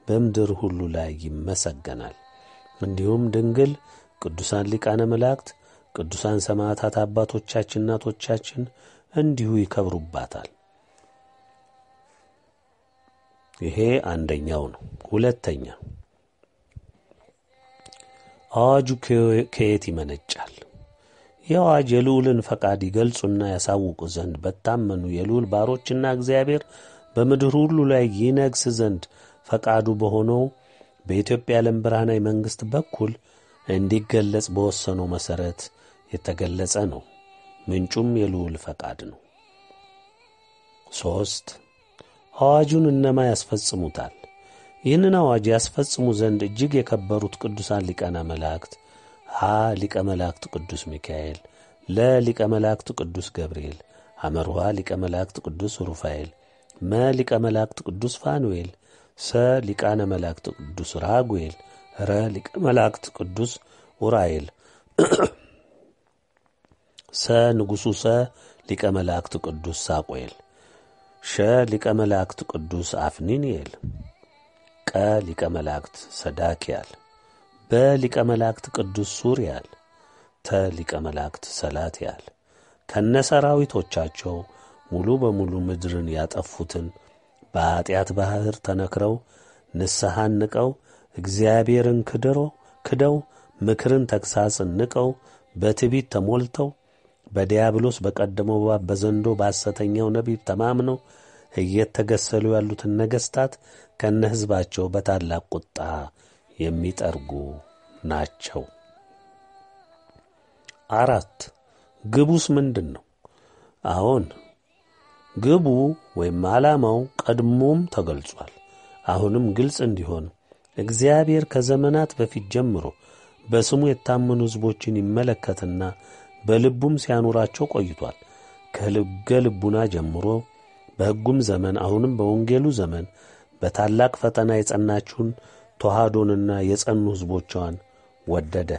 በምድር ሁሉ ላይ ይመሰገናል። እንዲሁም ድንግል፣ ቅዱሳን ሊቃነ መላእክት፣ ቅዱሳን ሰማዕታት አባቶቻችን፣ እናቶቻችን እንዲሁ ይከብሩባታል። ይሄ አንደኛው ነው። ሁለተኛ አዋጁ ከየት ይመነጫል? ይህ አዋጅ የልዑልን ፈቃድ ይገልጹና ያሳውቁ ዘንድ በታመኑ የልዑል ባሮችና እግዚአብሔር በምድር ሁሉ ላይ ይነግስ ዘንድ ፈቃዱ በሆነው በኢትዮጵያ ዓለም ብርሃናዊ መንግሥት በኩል እንዲገለጽ በወሰነው መሠረት የተገለጸ ነው። ምንጩም የልዑል ፈቃድ ነው። ሦስት አዋጁን እነማ ያስፈጽሙታል? ይህንን አዋጅ ያስፈጽሙ ዘንድ እጅግ የከበሩት ቅዱሳን ሊቃነ መላእክት ሀ ሊቀ መላእክት ቅዱስ ሚካኤል፣ ለ ሊቀ መላእክት ቅዱስ ገብርኤል፣ አመርሃ ሊቀ መላእክት ቅዱስ ሩፋኤል፣ መ ሊቀ መላእክት ቅዱስ ፋኑኤል፣ ሰ ሊቃነ መላእክት ቅዱስ ራጉኤል፣ ረ ሊቀ መላእክት ቅዱስ ኡራኤል፣ ሰ ንጉሡ ሰ ሊቀ መላእክት ቅዱስ ሳቆኤል፣ ሸ ሊቀ መላእክት ቅዱስ አፍኒንኤል ሊቀ ሊቀ መላእክት ሰዳክያል በሊቀ መላእክት ቅዱስ ሱርያል ተሊቀ መላእክት ሰላትያል ከነሰራዊቶቻቸው ሙሉ በሙሉ ምድርን ያጠፉትን በኀጢአት ባሕር ተነክረው ንስሐን ንቀው እግዚአብሔርን ክድሮ ክደው ምክርን ተግሣጽን ንቀው በትቢት ተሞልተው በዲያብሎስ በቀደመው እባብ በዘንዶ ባሰተኛው ነቢብ ተማምነው እየተገሰሉ ያሉትን ነገሥታት ከነ ሕዝባቸው በታላቅ ቁጣ የሚጠርጉ ናቸው። አራት ግቡስ ምንድን ነው? አሁን ግቡ ወይም ዓላማው ቀድሞም ተገልጿል። አሁንም ግልጽ እንዲሆን እግዚአብሔር ከዘመናት በፊት ጀምሮ በስሙ የታመኑ ሕዝቦችን ይመለከትና በልቡም ሲያኖራቸው ቆይቷል። ከልገ ልቡና ጀምሮ በሕጉም ዘመን አሁንም በወንጌሉ ዘመን በታላቅ ፈተና የጸናችውን ተዋህዶንና የጸኑ ሕዝቦቿን ወደደ፣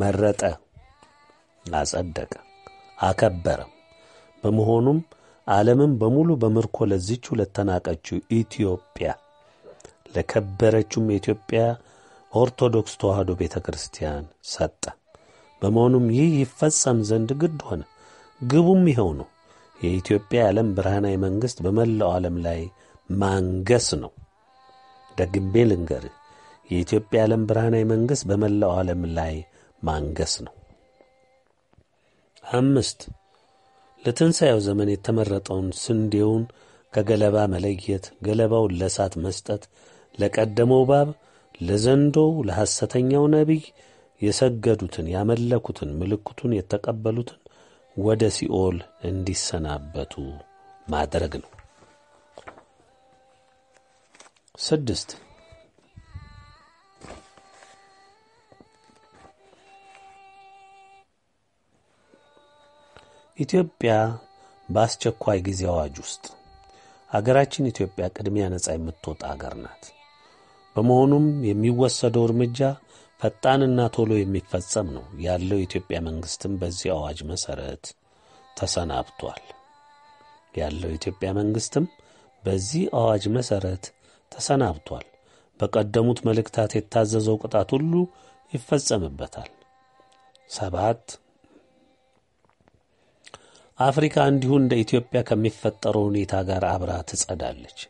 መረጠ፣ አጸደቀ፣ አከበረም። በመሆኑም ዓለምን በሙሉ በምርኮ ለዚች ለተናቀችው ኢትዮጵያ ለከበረችውም የኢትዮጵያ ኦርቶዶክስ ተዋህዶ ቤተ ክርስቲያን ሰጠ። በመሆኑም ይህ ይፈጸም ዘንድ ግድ ሆነ። ግቡም ይኸው ነው። የኢትዮጵያ የዓለም ብርሃናዊ መንግሥት በመላው ዓለም ላይ ማንገስ ነው። ደግሜ ልንገር፣ የኢትዮጵያ የዓለም ብርሃናዊ መንግሥት በመላው ዓለም ላይ ማንገስ ነው። አምስት ለትንሣኤው ዘመን የተመረጠውን ስንዴውን ከገለባ መለየት፣ ገለባውን ለእሳት መስጠት፣ ለቀደመው ባብ ለዘንዶው፣ ለሐሰተኛው ነቢይ የሰገዱትን ያመለኩትን ምልክቱን የተቀበሉትን ወደ ሲኦል እንዲሰናበቱ ማድረግ ነው። ስድስት ኢትዮጵያ በአስቸኳይ ጊዜ አዋጅ ውስጥ አገራችን ኢትዮጵያ ቅድሚያ ነጻ የምትወጣ አገር ናት። በመሆኑም የሚወሰደው እርምጃ ፈጣንና ቶሎ የሚፈጸም ነው ያለው። የኢትዮጵያ መንግስትም በዚህ አዋጅ መሰረት ተሰናብቷል ያለው የኢትዮጵያ መንግስትም በዚህ አዋጅ መሰረት ተሰናብቷል። በቀደሙት መልእክታት የታዘዘው ቅጣት ሁሉ ይፈጸምበታል። ሰባት አፍሪካ እንዲሁ እንደ ኢትዮጵያ ከሚፈጠረው ሁኔታ ጋር አብራ ትጸዳለች።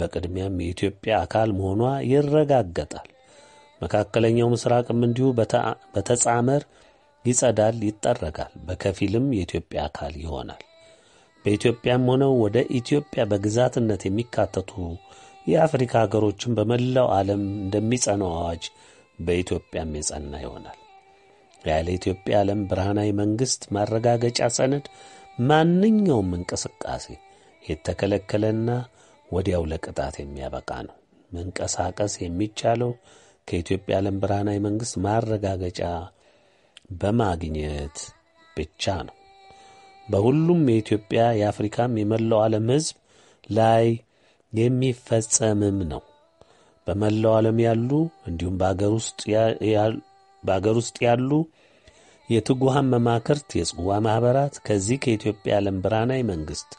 በቅድሚያም የኢትዮጵያ አካል መሆኗ ይረጋገጣል። መካከለኛው ምስራቅም እንዲሁ በተጻመር ይጸዳል፣ ይጠረጋል፣ በከፊልም የኢትዮጵያ አካል ይሆናል። በኢትዮጵያም ሆነው ወደ ኢትዮጵያ በግዛትነት የሚካተቱ የአፍሪካ ሀገሮችን በመላው ዓለም እንደሚጸናው አዋጅ በኢትዮጵያም የጸና ይሆናል። ያለ ኢትዮጵያ ዓለም ብርሃናዊ መንግሥት ማረጋገጫ ሰነድ ማንኛውም እንቅስቃሴ የተከለከለና ወዲያው ለቅጣት የሚያበቃ ነው። መንቀሳቀስ የሚቻለው ከኢትዮጵያ ዓለም ብርሃናዊ መንግሥት ማረጋገጫ በማግኘት ብቻ ነው። በሁሉም የኢትዮጵያ የአፍሪካም የመላው ዓለም ሕዝብ ላይ የሚፈጸምም ነው። በመላው ዓለም ያሉ እንዲሁም በአገር ውስጥ ያሉ የትጉሃን መማክርት፣ የጽዋ ማኅበራት ከዚህ ከኢትዮጵያ ዓለም ብርሃናዊ መንግሥት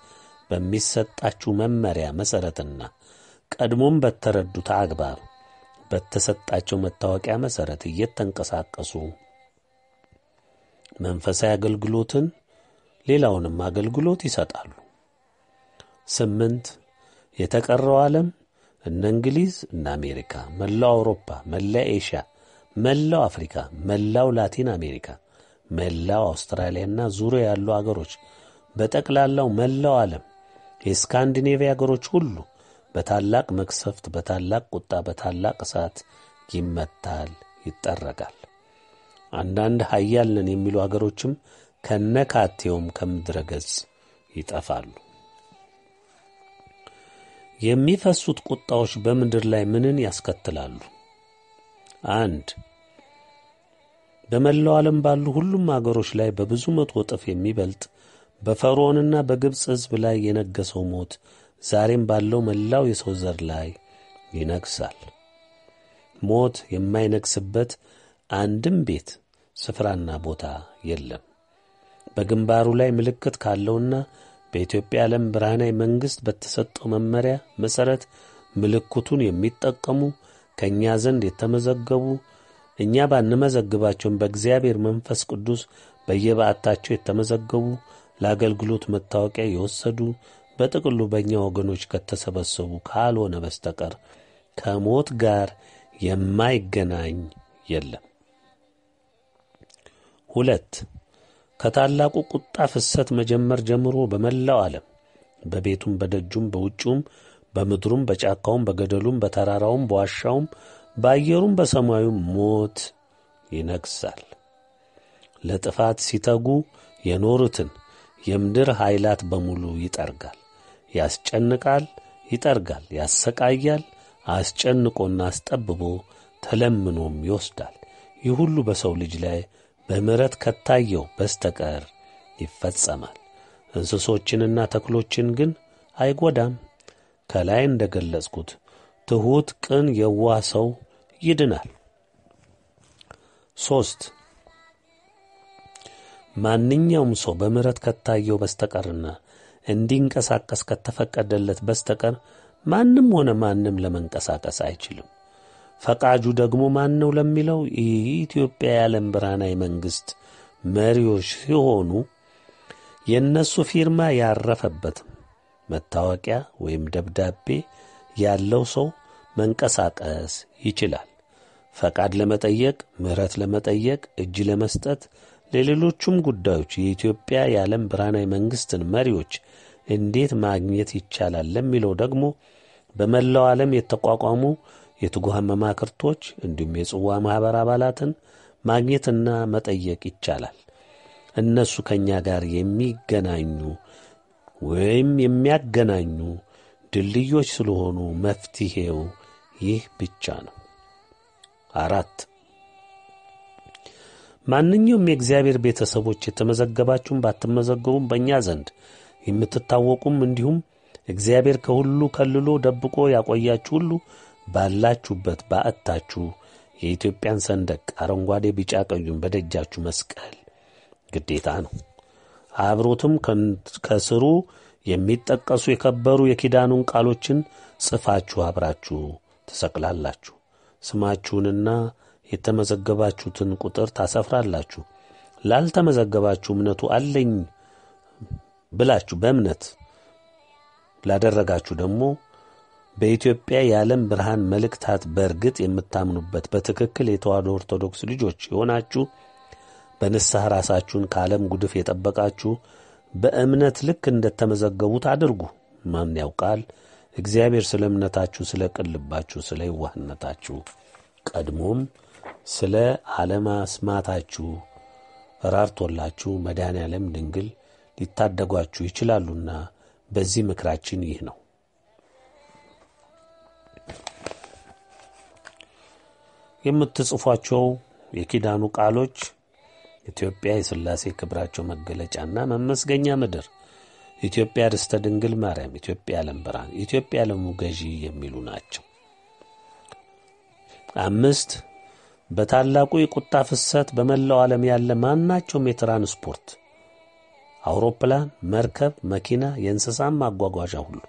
በሚሰጣችሁ መመሪያ መሠረትና ቀድሞም በተረዱት አግባብ በተሰጣቸው መታወቂያ መሠረት እየተንቀሳቀሱ መንፈሳዊ አገልግሎትን ሌላውንም አገልግሎት ይሰጣሉ። ስምንት የተቀረው ዓለም እነ እንግሊዝ፣ እነ አሜሪካ፣ መላው አውሮፓ፣ መላው ኤሽያ፣ መላው አፍሪካ፣ መላው ላቲን አሜሪካ፣ መላው አውስትራሊያና ዙሪያ ያሉ አገሮች በጠቅላላው መላው ዓለም የስካንዲኔቪያ አገሮች ሁሉ በታላቅ መቅሰፍት፣ በታላቅ ቁጣ፣ በታላቅ እሳት ይመታል፣ ይጠረጋል። አንዳንድ ኃያል የሚሉ አገሮችም ከነካቴውም ከምድረ ገጽ ይጠፋሉ። የሚፈሱት ቁጣዎች በምድር ላይ ምንን ያስከትላሉ? አንድ በመላው ዓለም ባሉ ሁሉም አገሮች ላይ በብዙ መቶ እጥፍ የሚበልጥ በፈርዖንና በግብፅ ሕዝብ ላይ የነገሰው ሞት ዛሬም ባለው መላው የሰው ዘር ላይ ይነግሣል። ሞት የማይነግስበት አንድም ቤት ስፍራና ቦታ የለም። በግንባሩ ላይ ምልክት ካለውና በኢትዮጵያ ዓለም ብርሃናዊ መንግሥት በተሰጠው መመሪያ መሠረት ምልክቱን የሚጠቀሙ ከእኛ ዘንድ የተመዘገቡ እኛ ባንመዘግባቸውም በእግዚአብሔር መንፈስ ቅዱስ በየበዓታቸው የተመዘገቡ ለአገልግሎት መታወቂያ የወሰዱ በጥቅሉ በእኛ ወገኖች ከተሰበሰቡ ካልሆነ በስተቀር ከሞት ጋር የማይገናኝ የለም። ሁለት ከታላቁ ቁጣ ፍሰት መጀመር ጀምሮ በመላው ዓለም በቤቱም በደጁም በውጩም በምድሩም በጫካውም በገደሉም በተራራውም በዋሻውም በአየሩም በሰማዩም ሞት ይነግሣል። ለጥፋት ሲተጉ የኖሩትን የምድር ኃይላት በሙሉ ይጠርጋል። ያስጨንቃል፣ ይጠርጋል፣ ያሰቃያል፣ አስጨንቆና አስጠብቦ ተለምኖም ይወስዳል። ይህ ሁሉ በሰው ልጅ ላይ በምሕረት ከታየው በስተቀር ይፈጸማል። እንስሶችንና ተክሎችን ግን አይጎዳም። ከላይ እንደ ገለጽኩት ትሑት፣ ቅን፣ የዋህ ሰው ይድናል። ሦስት ማንኛውም ሰው በምሕረት ከታየው በስተቀርና እንዲንቀሳቀስ ከተፈቀደለት በስተቀር ማንም ሆነ ማንም ለመንቀሳቀስ አይችልም። ፈቃጁ ደግሞ ማን ነው ለሚለው የኢትዮጵያ የዓለም ብርሃናዊ መንግሥት መሪዎች ሲሆኑ የእነሱ ፊርማ ያረፈበት መታወቂያ ወይም ደብዳቤ ያለው ሰው መንቀሳቀስ ይችላል። ፈቃድ ለመጠየቅ፣ ምሕረት ለመጠየቅ፣ እጅ ለመስጠት፣ ለሌሎቹም ጉዳዮች የኢትዮጵያ የዓለም ብርሃናዊ መንግሥትን መሪዎች እንዴት ማግኘት ይቻላል ለሚለው ደግሞ በመላው ዓለም የተቋቋሙ የትጉሃን መማክርቶች እንዲሁም የጽዋ ማኅበር አባላትን ማግኘትና መጠየቅ ይቻላል። እነሱ ከእኛ ጋር የሚገናኙ ወይም የሚያገናኙ ድልድዮች ስለሆኑ መፍትሔው ይህ ብቻ ነው። አራት ማንኛውም የእግዚአብሔር ቤተሰቦች የተመዘገባችሁም ባትመዘገቡም በእኛ ዘንድ የምትታወቁም እንዲሁም እግዚአብሔር ከሁሉ ከልሎ ደብቆ ያቆያችሁ ሁሉ ባላችሁበት ባእታችሁ የኢትዮጵያን ሰንደቅ አረንጓዴ፣ ቢጫ፣ ቀዩን በደጃችሁ መስቀል ግዴታ ነው። አብሮትም ከስሩ የሚጠቀሱ የከበሩ የኪዳኑን ቃሎችን ጽፋችሁ አብራችሁ ትሰቅላላችሁ። ስማችሁንና የተመዘገባችሁትን ቁጥር ታሰፍራላችሁ። ላልተመዘገባችሁ እምነቱ አለኝ ብላችሁ በእምነት ላደረጋችሁ ደግሞ በኢትዮጵያ የዓለም ብርሃን መልእክታት በእርግጥ የምታምኑበት በትክክል የተዋዶ ኦርቶዶክስ ልጆች የሆናችሁ በንስሐ ራሳችሁን ከዓለም ጉድፍ የጠበቃችሁ በእምነት ልክ እንደተመዘገቡት አድርጉ። ማን ያውቃል እግዚአብሔር ስለ እምነታችሁ፣ ስለ ቅልባችሁ፣ ስለ ይዋህነታችሁ ቀድሞም ስለ አለማስማታችሁ ራርቶላችሁ መድኃኔ ዓለም ድንግል ሊታደጓችሁ ይችላሉና በዚህ ምክራችን ይህ ነው። የምትጽፏቸው የኪዳኑ ቃሎች ኢትዮጵያ የሥላሴ ክብራቸው መገለጫና መመስገኛ ምድር፣ ኢትዮጵያ ርስተ ድንግል ማርያም፣ ኢትዮጵያ ዓለም ብርሃን፣ ኢትዮጵያ ዓለሙ ገዢ የሚሉ ናቸው። አምስት በታላቁ የቁጣ ፍሰት በመላው ዓለም ያለ ማናቸውም የትራንስፖርት አውሮፕላን፣ መርከብ፣ መኪና፣ የእንስሳም ማጓጓዣ ሁሉ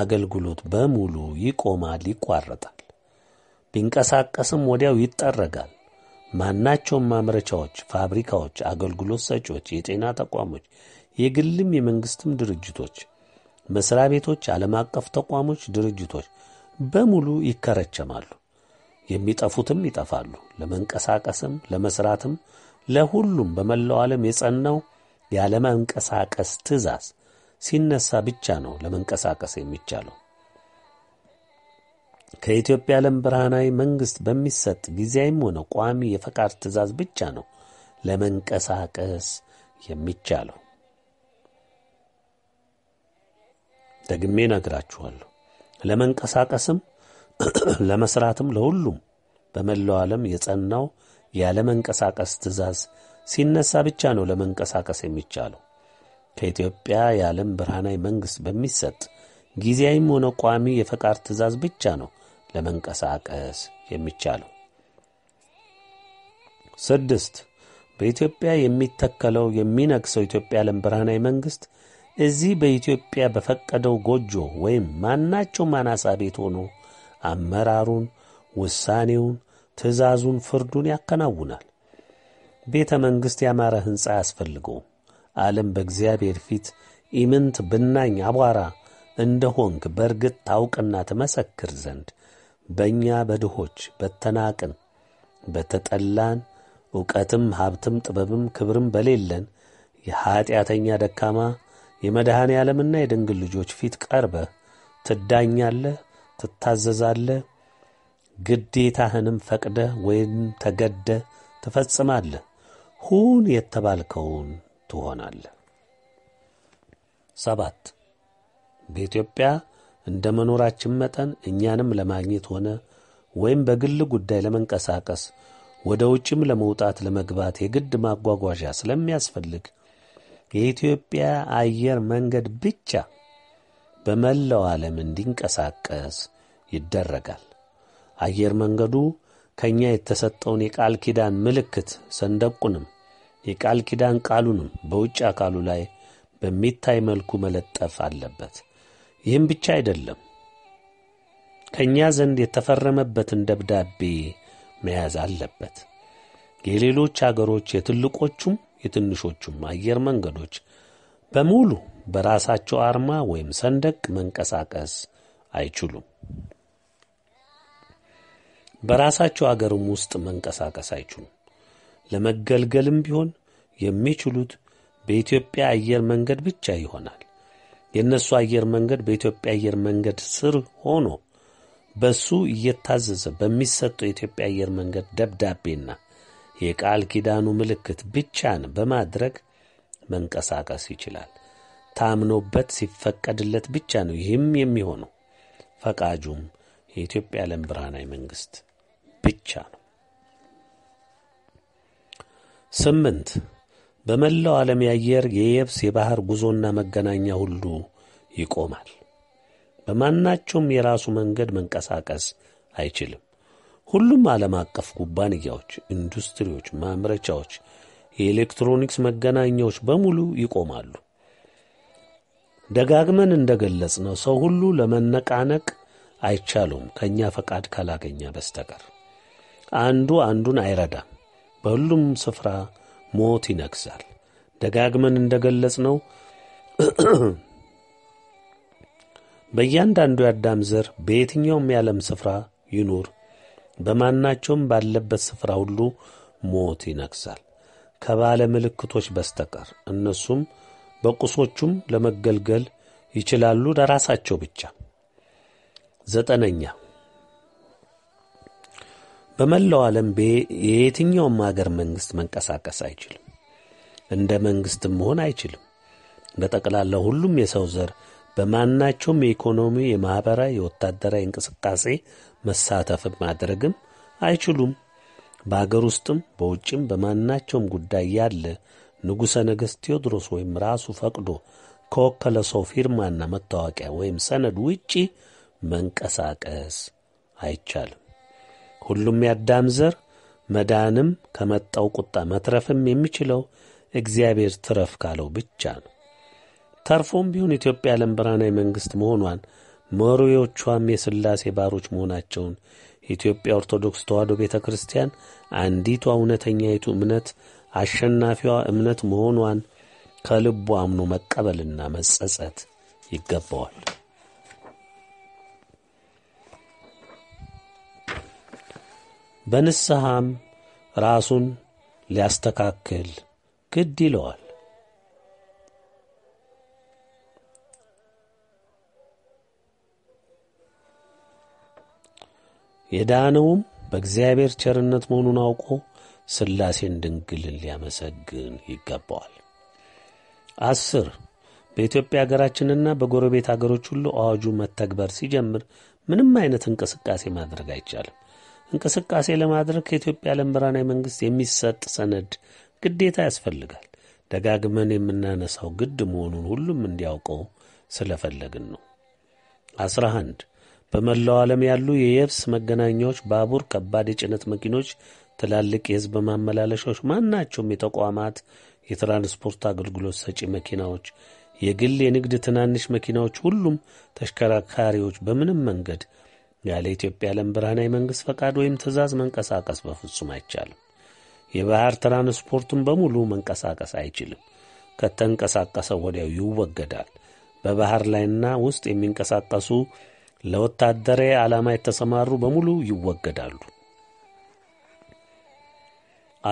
አገልግሎት በሙሉ ይቆማል፣ ይቋረጣል። ቢንቀሳቀስም ወዲያው ይጠረጋል። ማናቸውም ማምረቻዎች፣ ፋብሪካዎች፣ አገልግሎት ሰጪዎች፣ የጤና ተቋሞች፣ የግልም የመንግሥትም ድርጅቶች፣ መሥሪያ ቤቶች፣ ዓለም አቀፍ ተቋሞች፣ ድርጅቶች በሙሉ ይከረቸማሉ። የሚጠፉትም ይጠፋሉ። ለመንቀሳቀስም ለመሥራትም ለሁሉም በመላው ዓለም የጸናው ያለመንቀሳቀስ ትእዛዝ ሲነሳ ብቻ ነው ለመንቀሳቀስ የሚቻለው። ከኢትዮጵያ ዓለም ብርሃናዊ መንግሥት በሚሰጥ ጊዜያዊም ሆነ ቋሚ የፈቃድ ትእዛዝ ብቻ ነው ለመንቀሳቀስ የሚቻለው። ደግሜ ነግራችኋለሁ። ለመንቀሳቀስም ለመስራትም ለሁሉም በመላው ዓለም የጸናው ያለመንቀሳቀስ ትእዛዝ ሲነሳ ብቻ ነው ለመንቀሳቀስ የሚቻለው። ከኢትዮጵያ የዓለም ብርሃናዊ መንግሥት በሚሰጥ ጊዜያዊም ሆነ ቋሚ የፈቃድ ትእዛዝ ብቻ ነው ለመንቀሳቀስ የሚቻለው። ስድስት በኢትዮጵያ የሚተከለው የሚነግሰው ኢትዮጵያ የዓለም ብርሃናዊ መንግሥት እዚህ በኢትዮጵያ በፈቀደው ጎጆ ወይም ማናቸው ማናሳ ቤት ሆኖ አመራሩን፣ ውሳኔውን፣ ትእዛዙን፣ ፍርዱን ያከናውናል። ቤተ መንግሥት ያማረ ሕንፃ ያስፈልጉ ዓለም በእግዚአብሔር ፊት ኢምንት ብናኝ አቧራ እንደሆንክ በርግጥ ታውቅና ትመሰክር ዘንድ በእኛ በድሆች በተናቅን በተጠላን ዕውቀትም ሀብትም ጥበብም ክብርም በሌለን የኀጢአተኛ ደካማ የመድኃኔ ዓለምና የድንግል ልጆች ፊት ቀርበህ ትዳኛለህ፣ ትታዘዛለህ፣ ግዴታህንም ፈቅደ ወይም ተገደ ትፈጽማለህ። ሁን የተባልከውን ትሆናለህ። ሰባት በኢትዮጵያ እንደ መኖራችን መጠን እኛንም ለማግኘት ሆነ ወይም በግል ጉዳይ ለመንቀሳቀስ ወደ ውጭም ለመውጣት ለመግባት የግድ ማጓጓዣ ስለሚያስፈልግ የኢትዮጵያ አየር መንገድ ብቻ በመላው ዓለም እንዲንቀሳቀስ ይደረጋል። አየር መንገዱ ከእኛ የተሰጠውን የቃል ኪዳን ምልክት ሰንደቁንም የቃል ኪዳን ቃሉንም በውጭ አካሉ ላይ በሚታይ መልኩ መለጠፍ አለበት። ይህም ብቻ አይደለም፣ ከእኛ ዘንድ የተፈረመበትን ደብዳቤ መያዝ አለበት። የሌሎች አገሮች የትልቆቹም የትንሾቹም አየር መንገዶች በሙሉ በራሳቸው አርማ ወይም ሰንደቅ መንቀሳቀስ አይችሉም። በራሳቸው አገርም ውስጥ መንቀሳቀስ አይችሉም። ለመገልገልም ቢሆን የሚችሉት በኢትዮጵያ አየር መንገድ ብቻ ይሆናል። የእነሱ አየር መንገድ በኢትዮጵያ አየር መንገድ ስር ሆኖ በሱ እየታዘዘ በሚሰጠው የኢትዮጵያ አየር መንገድ ደብዳቤና የቃል ኪዳኑ ምልክት ብቻን በማድረግ መንቀሳቀስ ይችላል። ታምኖበት ሲፈቀድለት ብቻ ነው ይህም የሚሆነው። ፈቃጁም የኢትዮጵያ ዓለም ብርሃናዊ መንግሥት ብቻ ነው። ስምንት በመላው ዓለም የአየር የየብስ የባሕር ጉዞና መገናኛ ሁሉ ይቆማል። በማናቸውም የራሱ መንገድ መንቀሳቀስ አይችልም። ሁሉም ዓለም አቀፍ ኩባንያዎች፣ ኢንዱስትሪዎች፣ ማምረቻዎች፣ የኤሌክትሮኒክስ መገናኛዎች በሙሉ ይቆማሉ። ደጋግመን እንደ ነው ሰው ሁሉ ለመነቃነቅ አይቻሉም ከእኛ ፈቃድ ካላገኘ በስተቀር አንዱ አንዱን አይረዳም። በሁሉም ስፍራ ሞት ይነግሣል። ደጋግመን እንደ ገለጽ ነው በእያንዳንዱ የአዳም ዘር በየትኛውም የዓለም ስፍራ ይኑር በማናቸውም ባለበት ስፍራ ሁሉ ሞት ይነግሣል ከባለ ምልክቶች በስተቀር እነሱም በቁሶቹም ለመገልገል ይችላሉ ለራሳቸው ብቻ። ዘጠነኛ በመላው ዓለም የየትኛውም አገር መንግሥት መንቀሳቀስ አይችልም፣ እንደ መንግሥትም መሆን አይችልም። በጠቅላላ ሁሉም የሰው ዘር በማናቸውም የኢኮኖሚ፣ የማኅበራዊ፣ የወታደራዊ እንቅስቃሴ መሳተፍም ማድረግም አይችሉም። በአገር ውስጥም በውጭም በማናቸውም ጉዳይ ያለ ንጉሠ ነገሥት ቴዎድሮስ ወይም ራሱ ፈቅዶ ከወከለ ሰው ፊርማና መታወቂያ ወይም ሰነድ ውጪ መንቀሳቀስ አይቻልም። ሁሉም ያዳም ዘር መዳንም ከመጣው ቁጣ መትረፍም የሚችለው እግዚአብሔር ትረፍ ካለው ብቻ ነው። ተርፎም ቢሆን ኢትዮጵያ ዓለም ብርሃናዊ መንግሥት መሆኗን መሪዎቿም የሥላሴ ባሮች መሆናቸውን የኢትዮጵያ ኦርቶዶክስ ተዋሕዶ ቤተ ክርስቲያን አንዲቷ እውነተኛይቱ እምነት አሸናፊዋ እምነት መሆኗን ከልቡ አምኖ መቀበልና መጸጸት ይገባዋል። በንስሐም ራሱን ሊያስተካክል ግድ ይለዋል። የዳነውም በእግዚአብሔር ቸርነት መሆኑን አውቆ ሥላሴን ድንግልን ሊያመሰግን ይገባዋል። አስር በኢትዮጵያ አገራችንና በጎረቤት አገሮች ሁሉ አዋጁ መተግበር ሲጀምር ምንም አይነት እንቅስቃሴ ማድረግ አይቻልም። እንቅስቃሴ ለማድረግ ከኢትዮጵያ ዓለም ብርሃናዊ መንግሥት የሚሰጥ ሰነድ ግዴታ ያስፈልጋል። ደጋግመን የምናነሳው ግድ መሆኑን ሁሉም እንዲያውቀው ስለፈለግን ነው። 11 በመላው ዓለም ያሉ የየብስ መገናኛዎች፣ ባቡር፣ ከባድ የጭነት መኪኖች፣ ትላልቅ የሕዝብ ማመላለሻዎች፣ ማናቸውም የተቋማት የትራንስፖርት አገልግሎት ሰጪ መኪናዎች፣ የግል የንግድ ትናንሽ መኪናዎች፣ ሁሉም ተሽከርካሪዎች በምንም መንገድ ያለ ኢትዮጵያ የዓለም ብርሃናዊ መንግሥት ፈቃድ ወይም ትእዛዝ መንቀሳቀስ በፍጹም አይቻልም። የባህር ትራንስፖርቱን በሙሉ መንቀሳቀስ አይችልም። ከተንቀሳቀሰ ወዲያው ይወገዳል። በባህር ላይና ውስጥ የሚንቀሳቀሱ ለወታደራዊ ዓላማ የተሰማሩ በሙሉ ይወገዳሉ።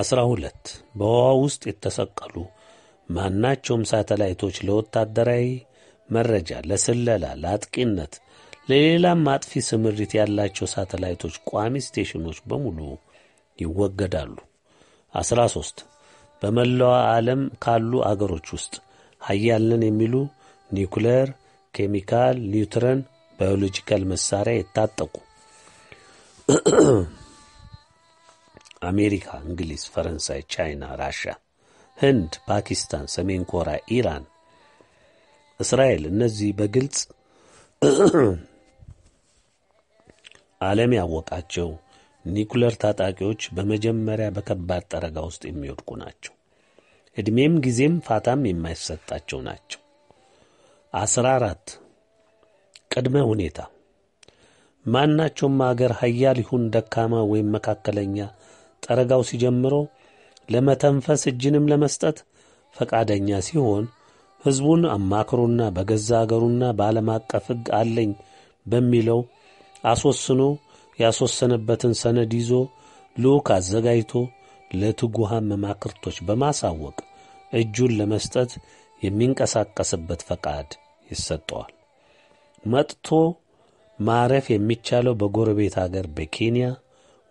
አስራ ሁለት በውሃ ውስጥ የተሰቀሉ ማናቸውም ሳተላይቶች ለወታደራዊ መረጃ፣ ለስለላ፣ ለአጥቂነት ለሌላም አጥፊ ስምሪት ያላቸው ሳተላይቶች ቋሚ ስቴሽኖች በሙሉ ይወገዳሉ። 13 በመላዋ ዓለም ካሉ አገሮች ውስጥ ሀያልነን የሚሉ ኒኩሌር፣ ኬሚካል፣ ኒውትረን፣ ባዮሎጂካል መሳሪያ የታጠቁ አሜሪካ፣ እንግሊዝ፣ ፈረንሳይ፣ ቻይና፣ ራሽያ፣ ህንድ፣ ፓኪስታን፣ ሰሜን ኮሪያ፣ ኢራን፣ እስራኤል እነዚህ በግልጽ ዓለም ያወቃቸው ኒኩለር ታጣቂዎች በመጀመሪያ በከባድ ጠረጋ ውስጥ የሚወድቁ ናቸው። ዕድሜም ጊዜም ፋታም የማይሰጣቸው ናቸው። አስራ አራት ቅድመ ሁኔታ ማናቸውም አገር ሀያል ይሁን ደካማ ወይም መካከለኛ ጠረጋው ሲጀምሮ ለመተንፈስ እጅንም ለመስጠት ፈቃደኛ ሲሆን ሕዝቡን አማክሮና በገዛ አገሩና በዓለም አቀፍ ሕግ አለኝ በሚለው አስወስኖ ያስወሰነበትን ሰነድ ይዞ ልዑክ አዘጋጅቶ ለትጉሃን መማክርቶች በማሳወቅ እጁን ለመስጠት የሚንቀሳቀስበት ፈቃድ ይሰጠዋል። መጥቶ ማረፍ የሚቻለው በጎረቤት አገር በኬንያ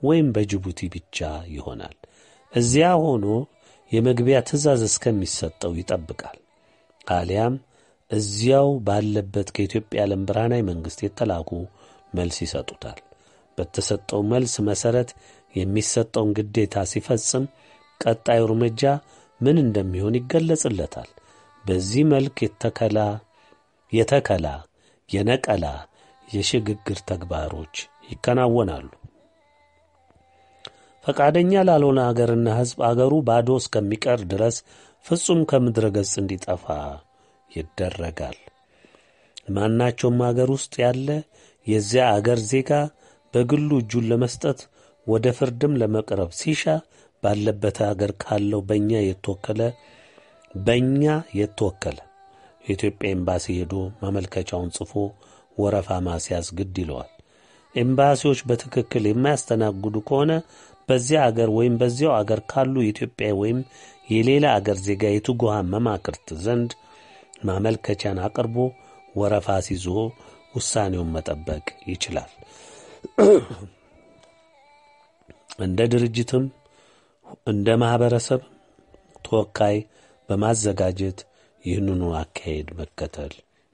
ወይም በጅቡቲ ብቻ ይሆናል። እዚያ ሆኖ የመግቢያ ትዕዛዝ እስከሚሰጠው ይጠብቃል። አሊያም እዚያው ባለበት ከኢትዮጵያ ዓለም ብርሃናዊ መንግሥት የተላኩ መልስ ይሰጡታል። በተሰጠው መልስ መሠረት የሚሰጠውን ግዴታ ሲፈጽም ቀጣዩ እርምጃ ምን እንደሚሆን ይገለጽለታል። በዚህ መልክ የተከላ የተከላ የነቀላ የሽግግር ተግባሮች ይከናወናሉ። ፈቃደኛ ላልሆነ አገርና ሕዝብ አገሩ ባዶ እስከሚቀር ድረስ ፍጹም ከምድረ ገጽ እንዲጠፋ ይደረጋል። ማናቸውም አገር ውስጥ ያለ የዚያ አገር ዜጋ በግሉ እጁን ለመስጠት ወደ ፍርድም ለመቅረብ ሲሻ ባለበት አገር ካለው በእኛ የተወከለ በእኛ የተወከለ የኢትዮጵያ ኤምባሲ ሄዶ ማመልከቻውን ጽፎ ወረፋ ማስያዝ ግድ ይለዋል። ኤምባሲዎች በትክክል የማያስተናግዱ ከሆነ በዚያ አገር ወይም በዚያው አገር ካሉ የኢትዮጵያ ወይም የሌላ አገር ዜጋ የትጉሃን መማክርት ዘንድ ማመልከቻን አቅርቦ ወረፋ ሲዞ ውሳኔውን መጠበቅ ይችላል። እንደ ድርጅትም እንደ ማኅበረሰብ ተወካይ በማዘጋጀት ይህንኑ አካሄድ መከተል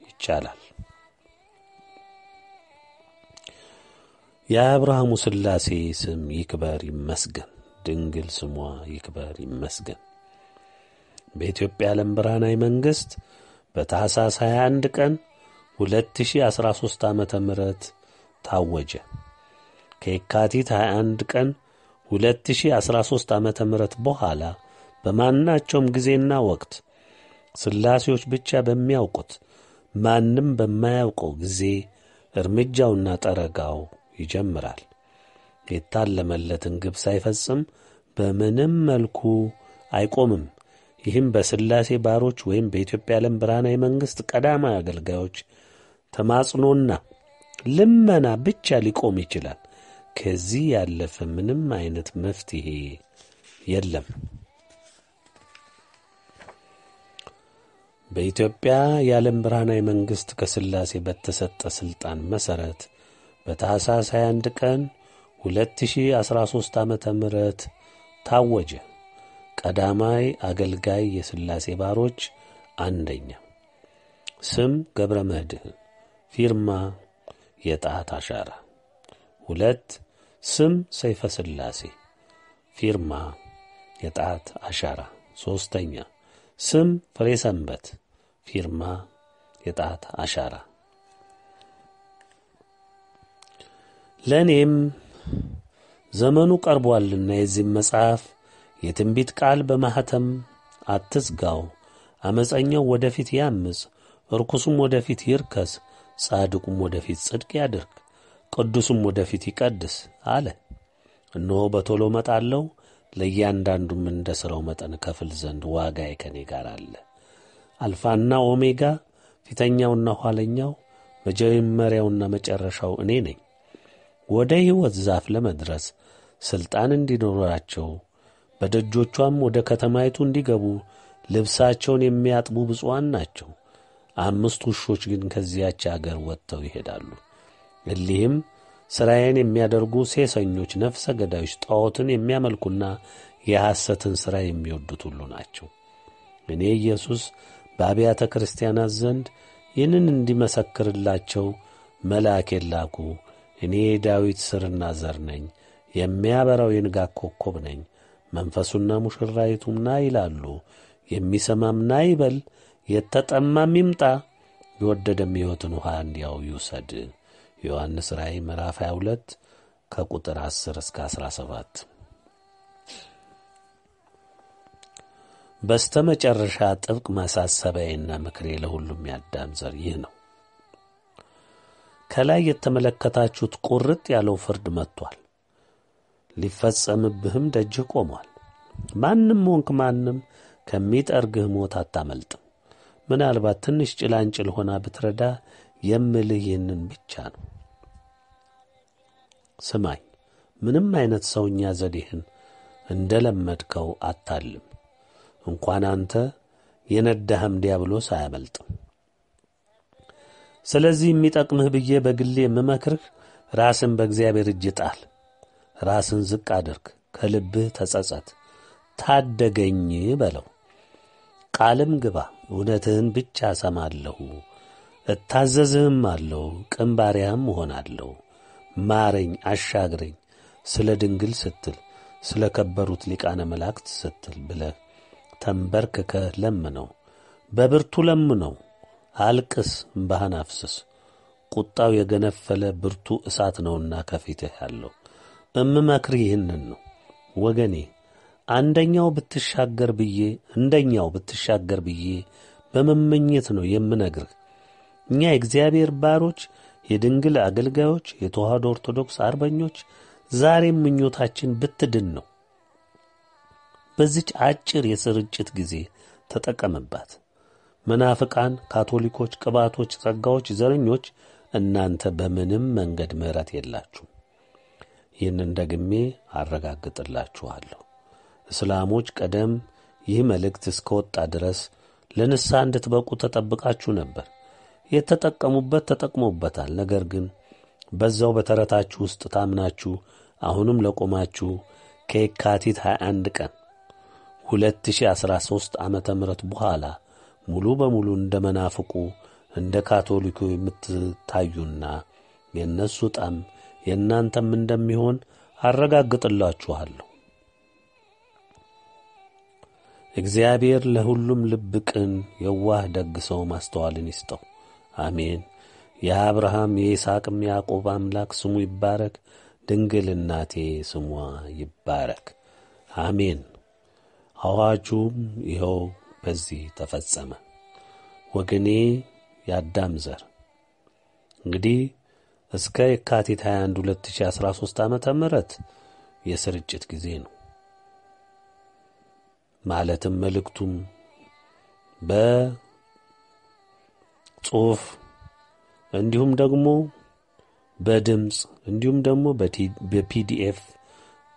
ይቻላል። የአብርሃሙ ሥላሴ ስም ይክበር ይመስገን፣ ድንግል ስሟ ይክበር ይመስገን። በኢትዮጵያ ዓለም ብርሃናዊ መንግሥት በታኅሳስ 21 ቀን 2013 ዓ ም ታወጀ። ከየካቲት 21 ቀን 2013 ዓ ም በኋላ በማናቸውም ጊዜና ወቅት ሥላሴዎች ብቻ በሚያውቁት ማንም በማያውቀው ጊዜ እርምጃውና ጠረጋው ይጀምራል። የታለመለትን ግብ ሳይፈጽም በምንም መልኩ አይቆምም። ይህም በሥላሴ ባሮች ወይም በኢትዮጵያ ዓለም ብርሃናዊ መንግሥት ቀዳማዊ አገልጋዮች ተማጽኖና ልመና ብቻ ሊቆም ይችላል። ከዚህ ያለፈ ምንም አይነት መፍትሄ የለም። በኢትዮጵያ የዓለም ብርሃናዊ መንግሥት ከሥላሴ በተሰጠ ሥልጣን መሠረት በታኅሳስ 21 ቀን 2013 ዓ ም ታወጀ። ቀዳማይ አገልጋይ የሥላሴ ባሮች አንደኛ ስም ገብረ መድኅን ፊርማ የጣት አሻራ። ሁለት ስም ሰይፈ ሥላሴ ፊርማ የጣት አሻራ። ሦስተኛ ስም ፍሬ ሰንበት ፊርማ የጣት አሻራ። ለእኔም ዘመኑ ቀርቧልና የዚህም መጽሐፍ የትንቢት ቃል በማኅተም አትዝጋው። ዓመፀኛው ወደፊት ያምፅ፣ ርኩሱም ወደፊት ይርከስ ጻድቁም ወደፊት ጽድቅ ያድርግ፣ ቅዱሱም ወደፊት ይቀድስ አለ። እነሆ በቶሎ መጣለው ለእያንዳንዱም እንደ ሥራው መጠን ከፍል ዘንድ ዋጋዬ ከኔ ጋር አለ። አልፋና ኦሜጋ ፊተኛውና ኋለኛው መጀመሪያውና መጨረሻው እኔ ነኝ። ወደ ሕይወት ዛፍ ለመድረስ ሥልጣን እንዲኖራቸው በደጆቿም ወደ ከተማይቱ እንዲገቡ ልብሳቸውን የሚያጥቡ ብፁዓን ናቸው። አምስት ውሾች ግን ከዚያች አገር ወጥተው ይሄዳሉ። እሊህም ሥራዬን የሚያደርጉ ሴሰኞች፣ ነፍሰ ገዳዮች፣ ጣዖትን የሚያመልኩና የሐሰትን ሥራ የሚወዱት ሁሉ ናቸው። እኔ ኢየሱስ በአብያተ ክርስቲያናት ዘንድ ይህንን እንዲመሰክርላቸው መልአኬን ላኩ። እኔ የዳዊት ሥርና ዘር ነኝ፣ የሚያበራው የንጋት ኮከብ ነኝ። መንፈሱና ሙሽራይቱም ና ይላሉ። የሚሰማም ና ይበል የተጠማም ይምጣ የወደደም ሕይወትን ውሃ እንዲያው ይውሰድ። ዮሐንስ ራእይ ምዕራፍ 22 ከቁጥር 10 እስከ 17። በስተ መጨረሻ ጥብቅ ማሳሰቢያዬና ምክሬ ለሁሉም ያዳም ዘር ይህ ነው። ከላይ የተመለከታችሁት ቁርጥ ያለው ፍርድ መጥቷል፣ ሊፈጸምብህም ደጅህ ቆሟል። ማንም ሆንክ ማንም ከሚጠርግህ ሞት አታመልጥም። ምናልባት ትንሽ ጭላንጭል ሆና ብትረዳ የምልህ ይህንን ብቻ ነው። ስማኝ፣ ምንም አይነት ሰውኛ ዘዴህን እንደ ለመድከው አታልም። እንኳን አንተ የነዳህም ዲያብሎስ አያመልጥም። ስለዚህ የሚጠቅምህ ብዬ በግሌ የምመክርህ ራስን በእግዚአብሔር እጅ ጣል። ራስን ዝቅ አድርግ። ከልብህ ተጸጸት። ታደገኝ በለው። ቃልም ግባ፣ እውነትህን ብቻ ሰማለሁ፣ እታዘዝህም አለሁ፣ ቅን ባሪያህም እሆናለሁ። ማረኝ፣ አሻግረኝ፣ ስለ ድንግል ስትል፣ ስለ ከበሩት ሊቃነ መላእክት ስትል ብለህ ተንበርክከህ ለምነው፣ በብርቱ ለምነው፣ አልቅስ፣ እምባህን አፍስስ። ቁጣው የገነፈለ ብርቱ እሳት ነውና ከፊትህ ያለው። እምመክር ይህንን ነው ወገኔ አንደኛው ብትሻገር ብዬ እንደኛው ብትሻገር ብዬ በመመኘት ነው የምነግርህ። እኛ የእግዚአብሔር ባሮች፣ የድንግል አገልጋዮች፣ የተዋህዶ ኦርቶዶክስ አርበኞች ዛሬም ምኞታችን ብትድን ነው። በዚች አጭር የስርጭት ጊዜ ተጠቀምባት። መናፍቃን፣ ካቶሊኮች፣ ቅባቶች፣ ጸጋዎች፣ ዘረኞች እናንተ በምንም መንገድ ምሕረት የላችሁ። ይህን ደግሜ አረጋግጥላችኋለሁ። እስላሞች ቀደም ይህ መልእክት እስከወጣ ድረስ ለንስሐ እንድትበቁ ተጠብቃችሁ ነበር። የተጠቀሙበት ተጠቅሞበታል። ነገር ግን በዛው በተረታችሁ ውስጥ ታምናችሁ አሁንም ለቆማችሁ ከየካቲት 21 ቀን 2013 ዓ ም በኋላ ሙሉ በሙሉ እንደ መናፍቁ እንደ ካቶሊኩ የምትታዩና የእነሱ ጣም የእናንተም እንደሚሆን አረጋግጥላችኋለሁ። እግዚአብሔር ለሁሉም ልብ ቅን፣ የዋህ፣ ደግ ሰው ማስተዋልን ይስጠው። አሜን። የአብርሃም የይስሐቅም ያዕቆብ አምላክ ስሙ ይባረክ፣ ድንግል እናቴ ስሟ ይባረክ። አሜን። አዋጁም ይኸው በዚህ ተፈጸመ። ወገኔ ያዳም ዘር እንግዲህ እስከ የካቲት 21 2013 ዓ ም የስርጭት ጊዜ ነው። ማለትም መልእክቱም በጽሑፍ እንዲሁም ደግሞ በድምፅ እንዲሁም ደግሞ በፒዲኤፍ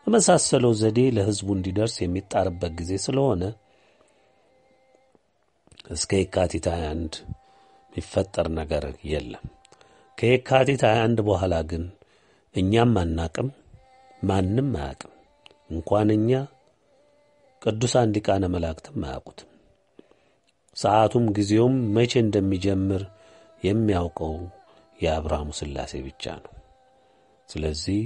በመሳሰለው ዘዴ ለሕዝቡ እንዲደርስ የሚጣርበት ጊዜ ስለሆነ እስከ የካቲት 21 የሚፈጠር ነገር የለም። ከየካቲት 21 በኋላ ግን እኛም አናቅም፣ ማንም አያቅም። እንኳን እኛ ቅዱሳን ሊቃነ መላእክትም አያውቁትም። ሰዓቱም ጊዜውም መቼ እንደሚጀምር የሚያውቀው የአብርሃሙ ሥላሴ ብቻ ነው። ስለዚህ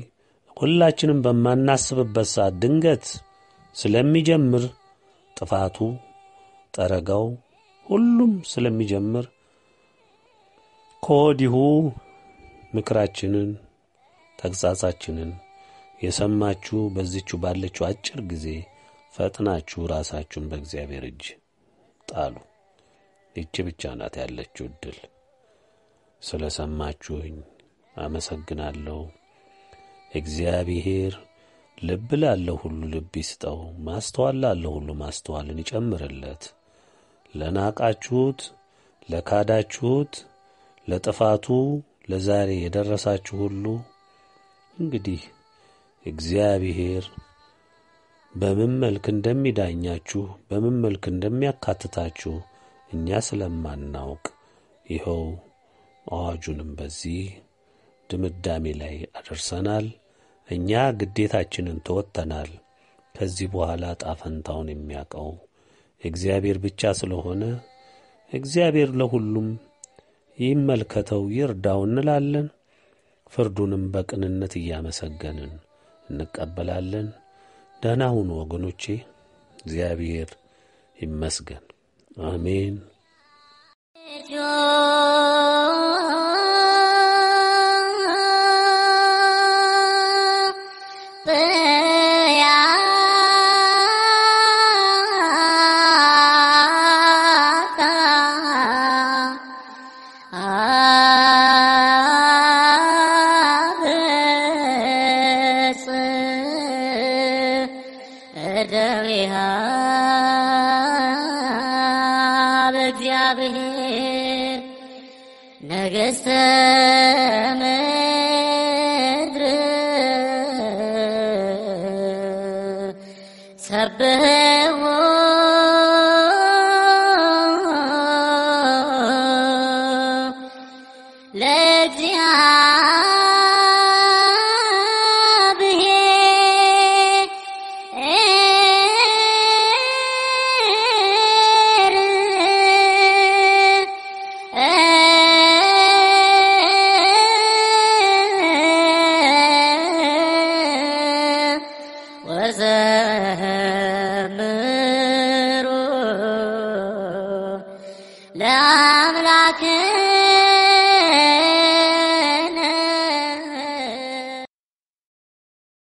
ሁላችንም በማናስብበት ሰዓት ድንገት ስለሚጀምር ጥፋቱ፣ ጠረጋው፣ ሁሉም ስለሚጀምር ከወዲሁ ምክራችንን፣ ተግሣጻችንን የሰማችሁ በዚቹ ባለችው አጭር ጊዜ ፈጥናችሁ ራሳችሁን በእግዚአብሔር እጅ ጣሉ። ይቺ ብቻ ናት ያለችው እድል። ስለ ሰማችሁኝ አመሰግናለሁ። እግዚአብሔር ልብ ላለው ሁሉ ልብ ይስጠው፣ ማስተዋል ላለው ሁሉ ማስተዋልን ይጨምርለት። ለናቃችሁት፣ ለካዳችሁት፣ ለጥፋቱ ለዛሬ የደረሳችሁ ሁሉ እንግዲህ እግዚአብሔር በምን መልክ እንደሚዳኛችሁ በምን መልክ እንደሚያካትታችሁ እኛ ስለማናውቅ ይኸው አዋጁንም በዚህ ድምዳሜ ላይ አደርሰናል። እኛ ግዴታችንን ተወጥተናል። ከዚህ በኋላ ጣፈንታውን የሚያውቀው እግዚአብሔር ብቻ ስለሆነ እግዚአብሔር ለሁሉም ይመልከተው ይርዳው እንላለን። ፍርዱንም በቅንነት እያመሰገንን እንቀበላለን። ደህና ሁኑ ወገኖቼ። እግዚአብሔር ይመስገን። አሜን።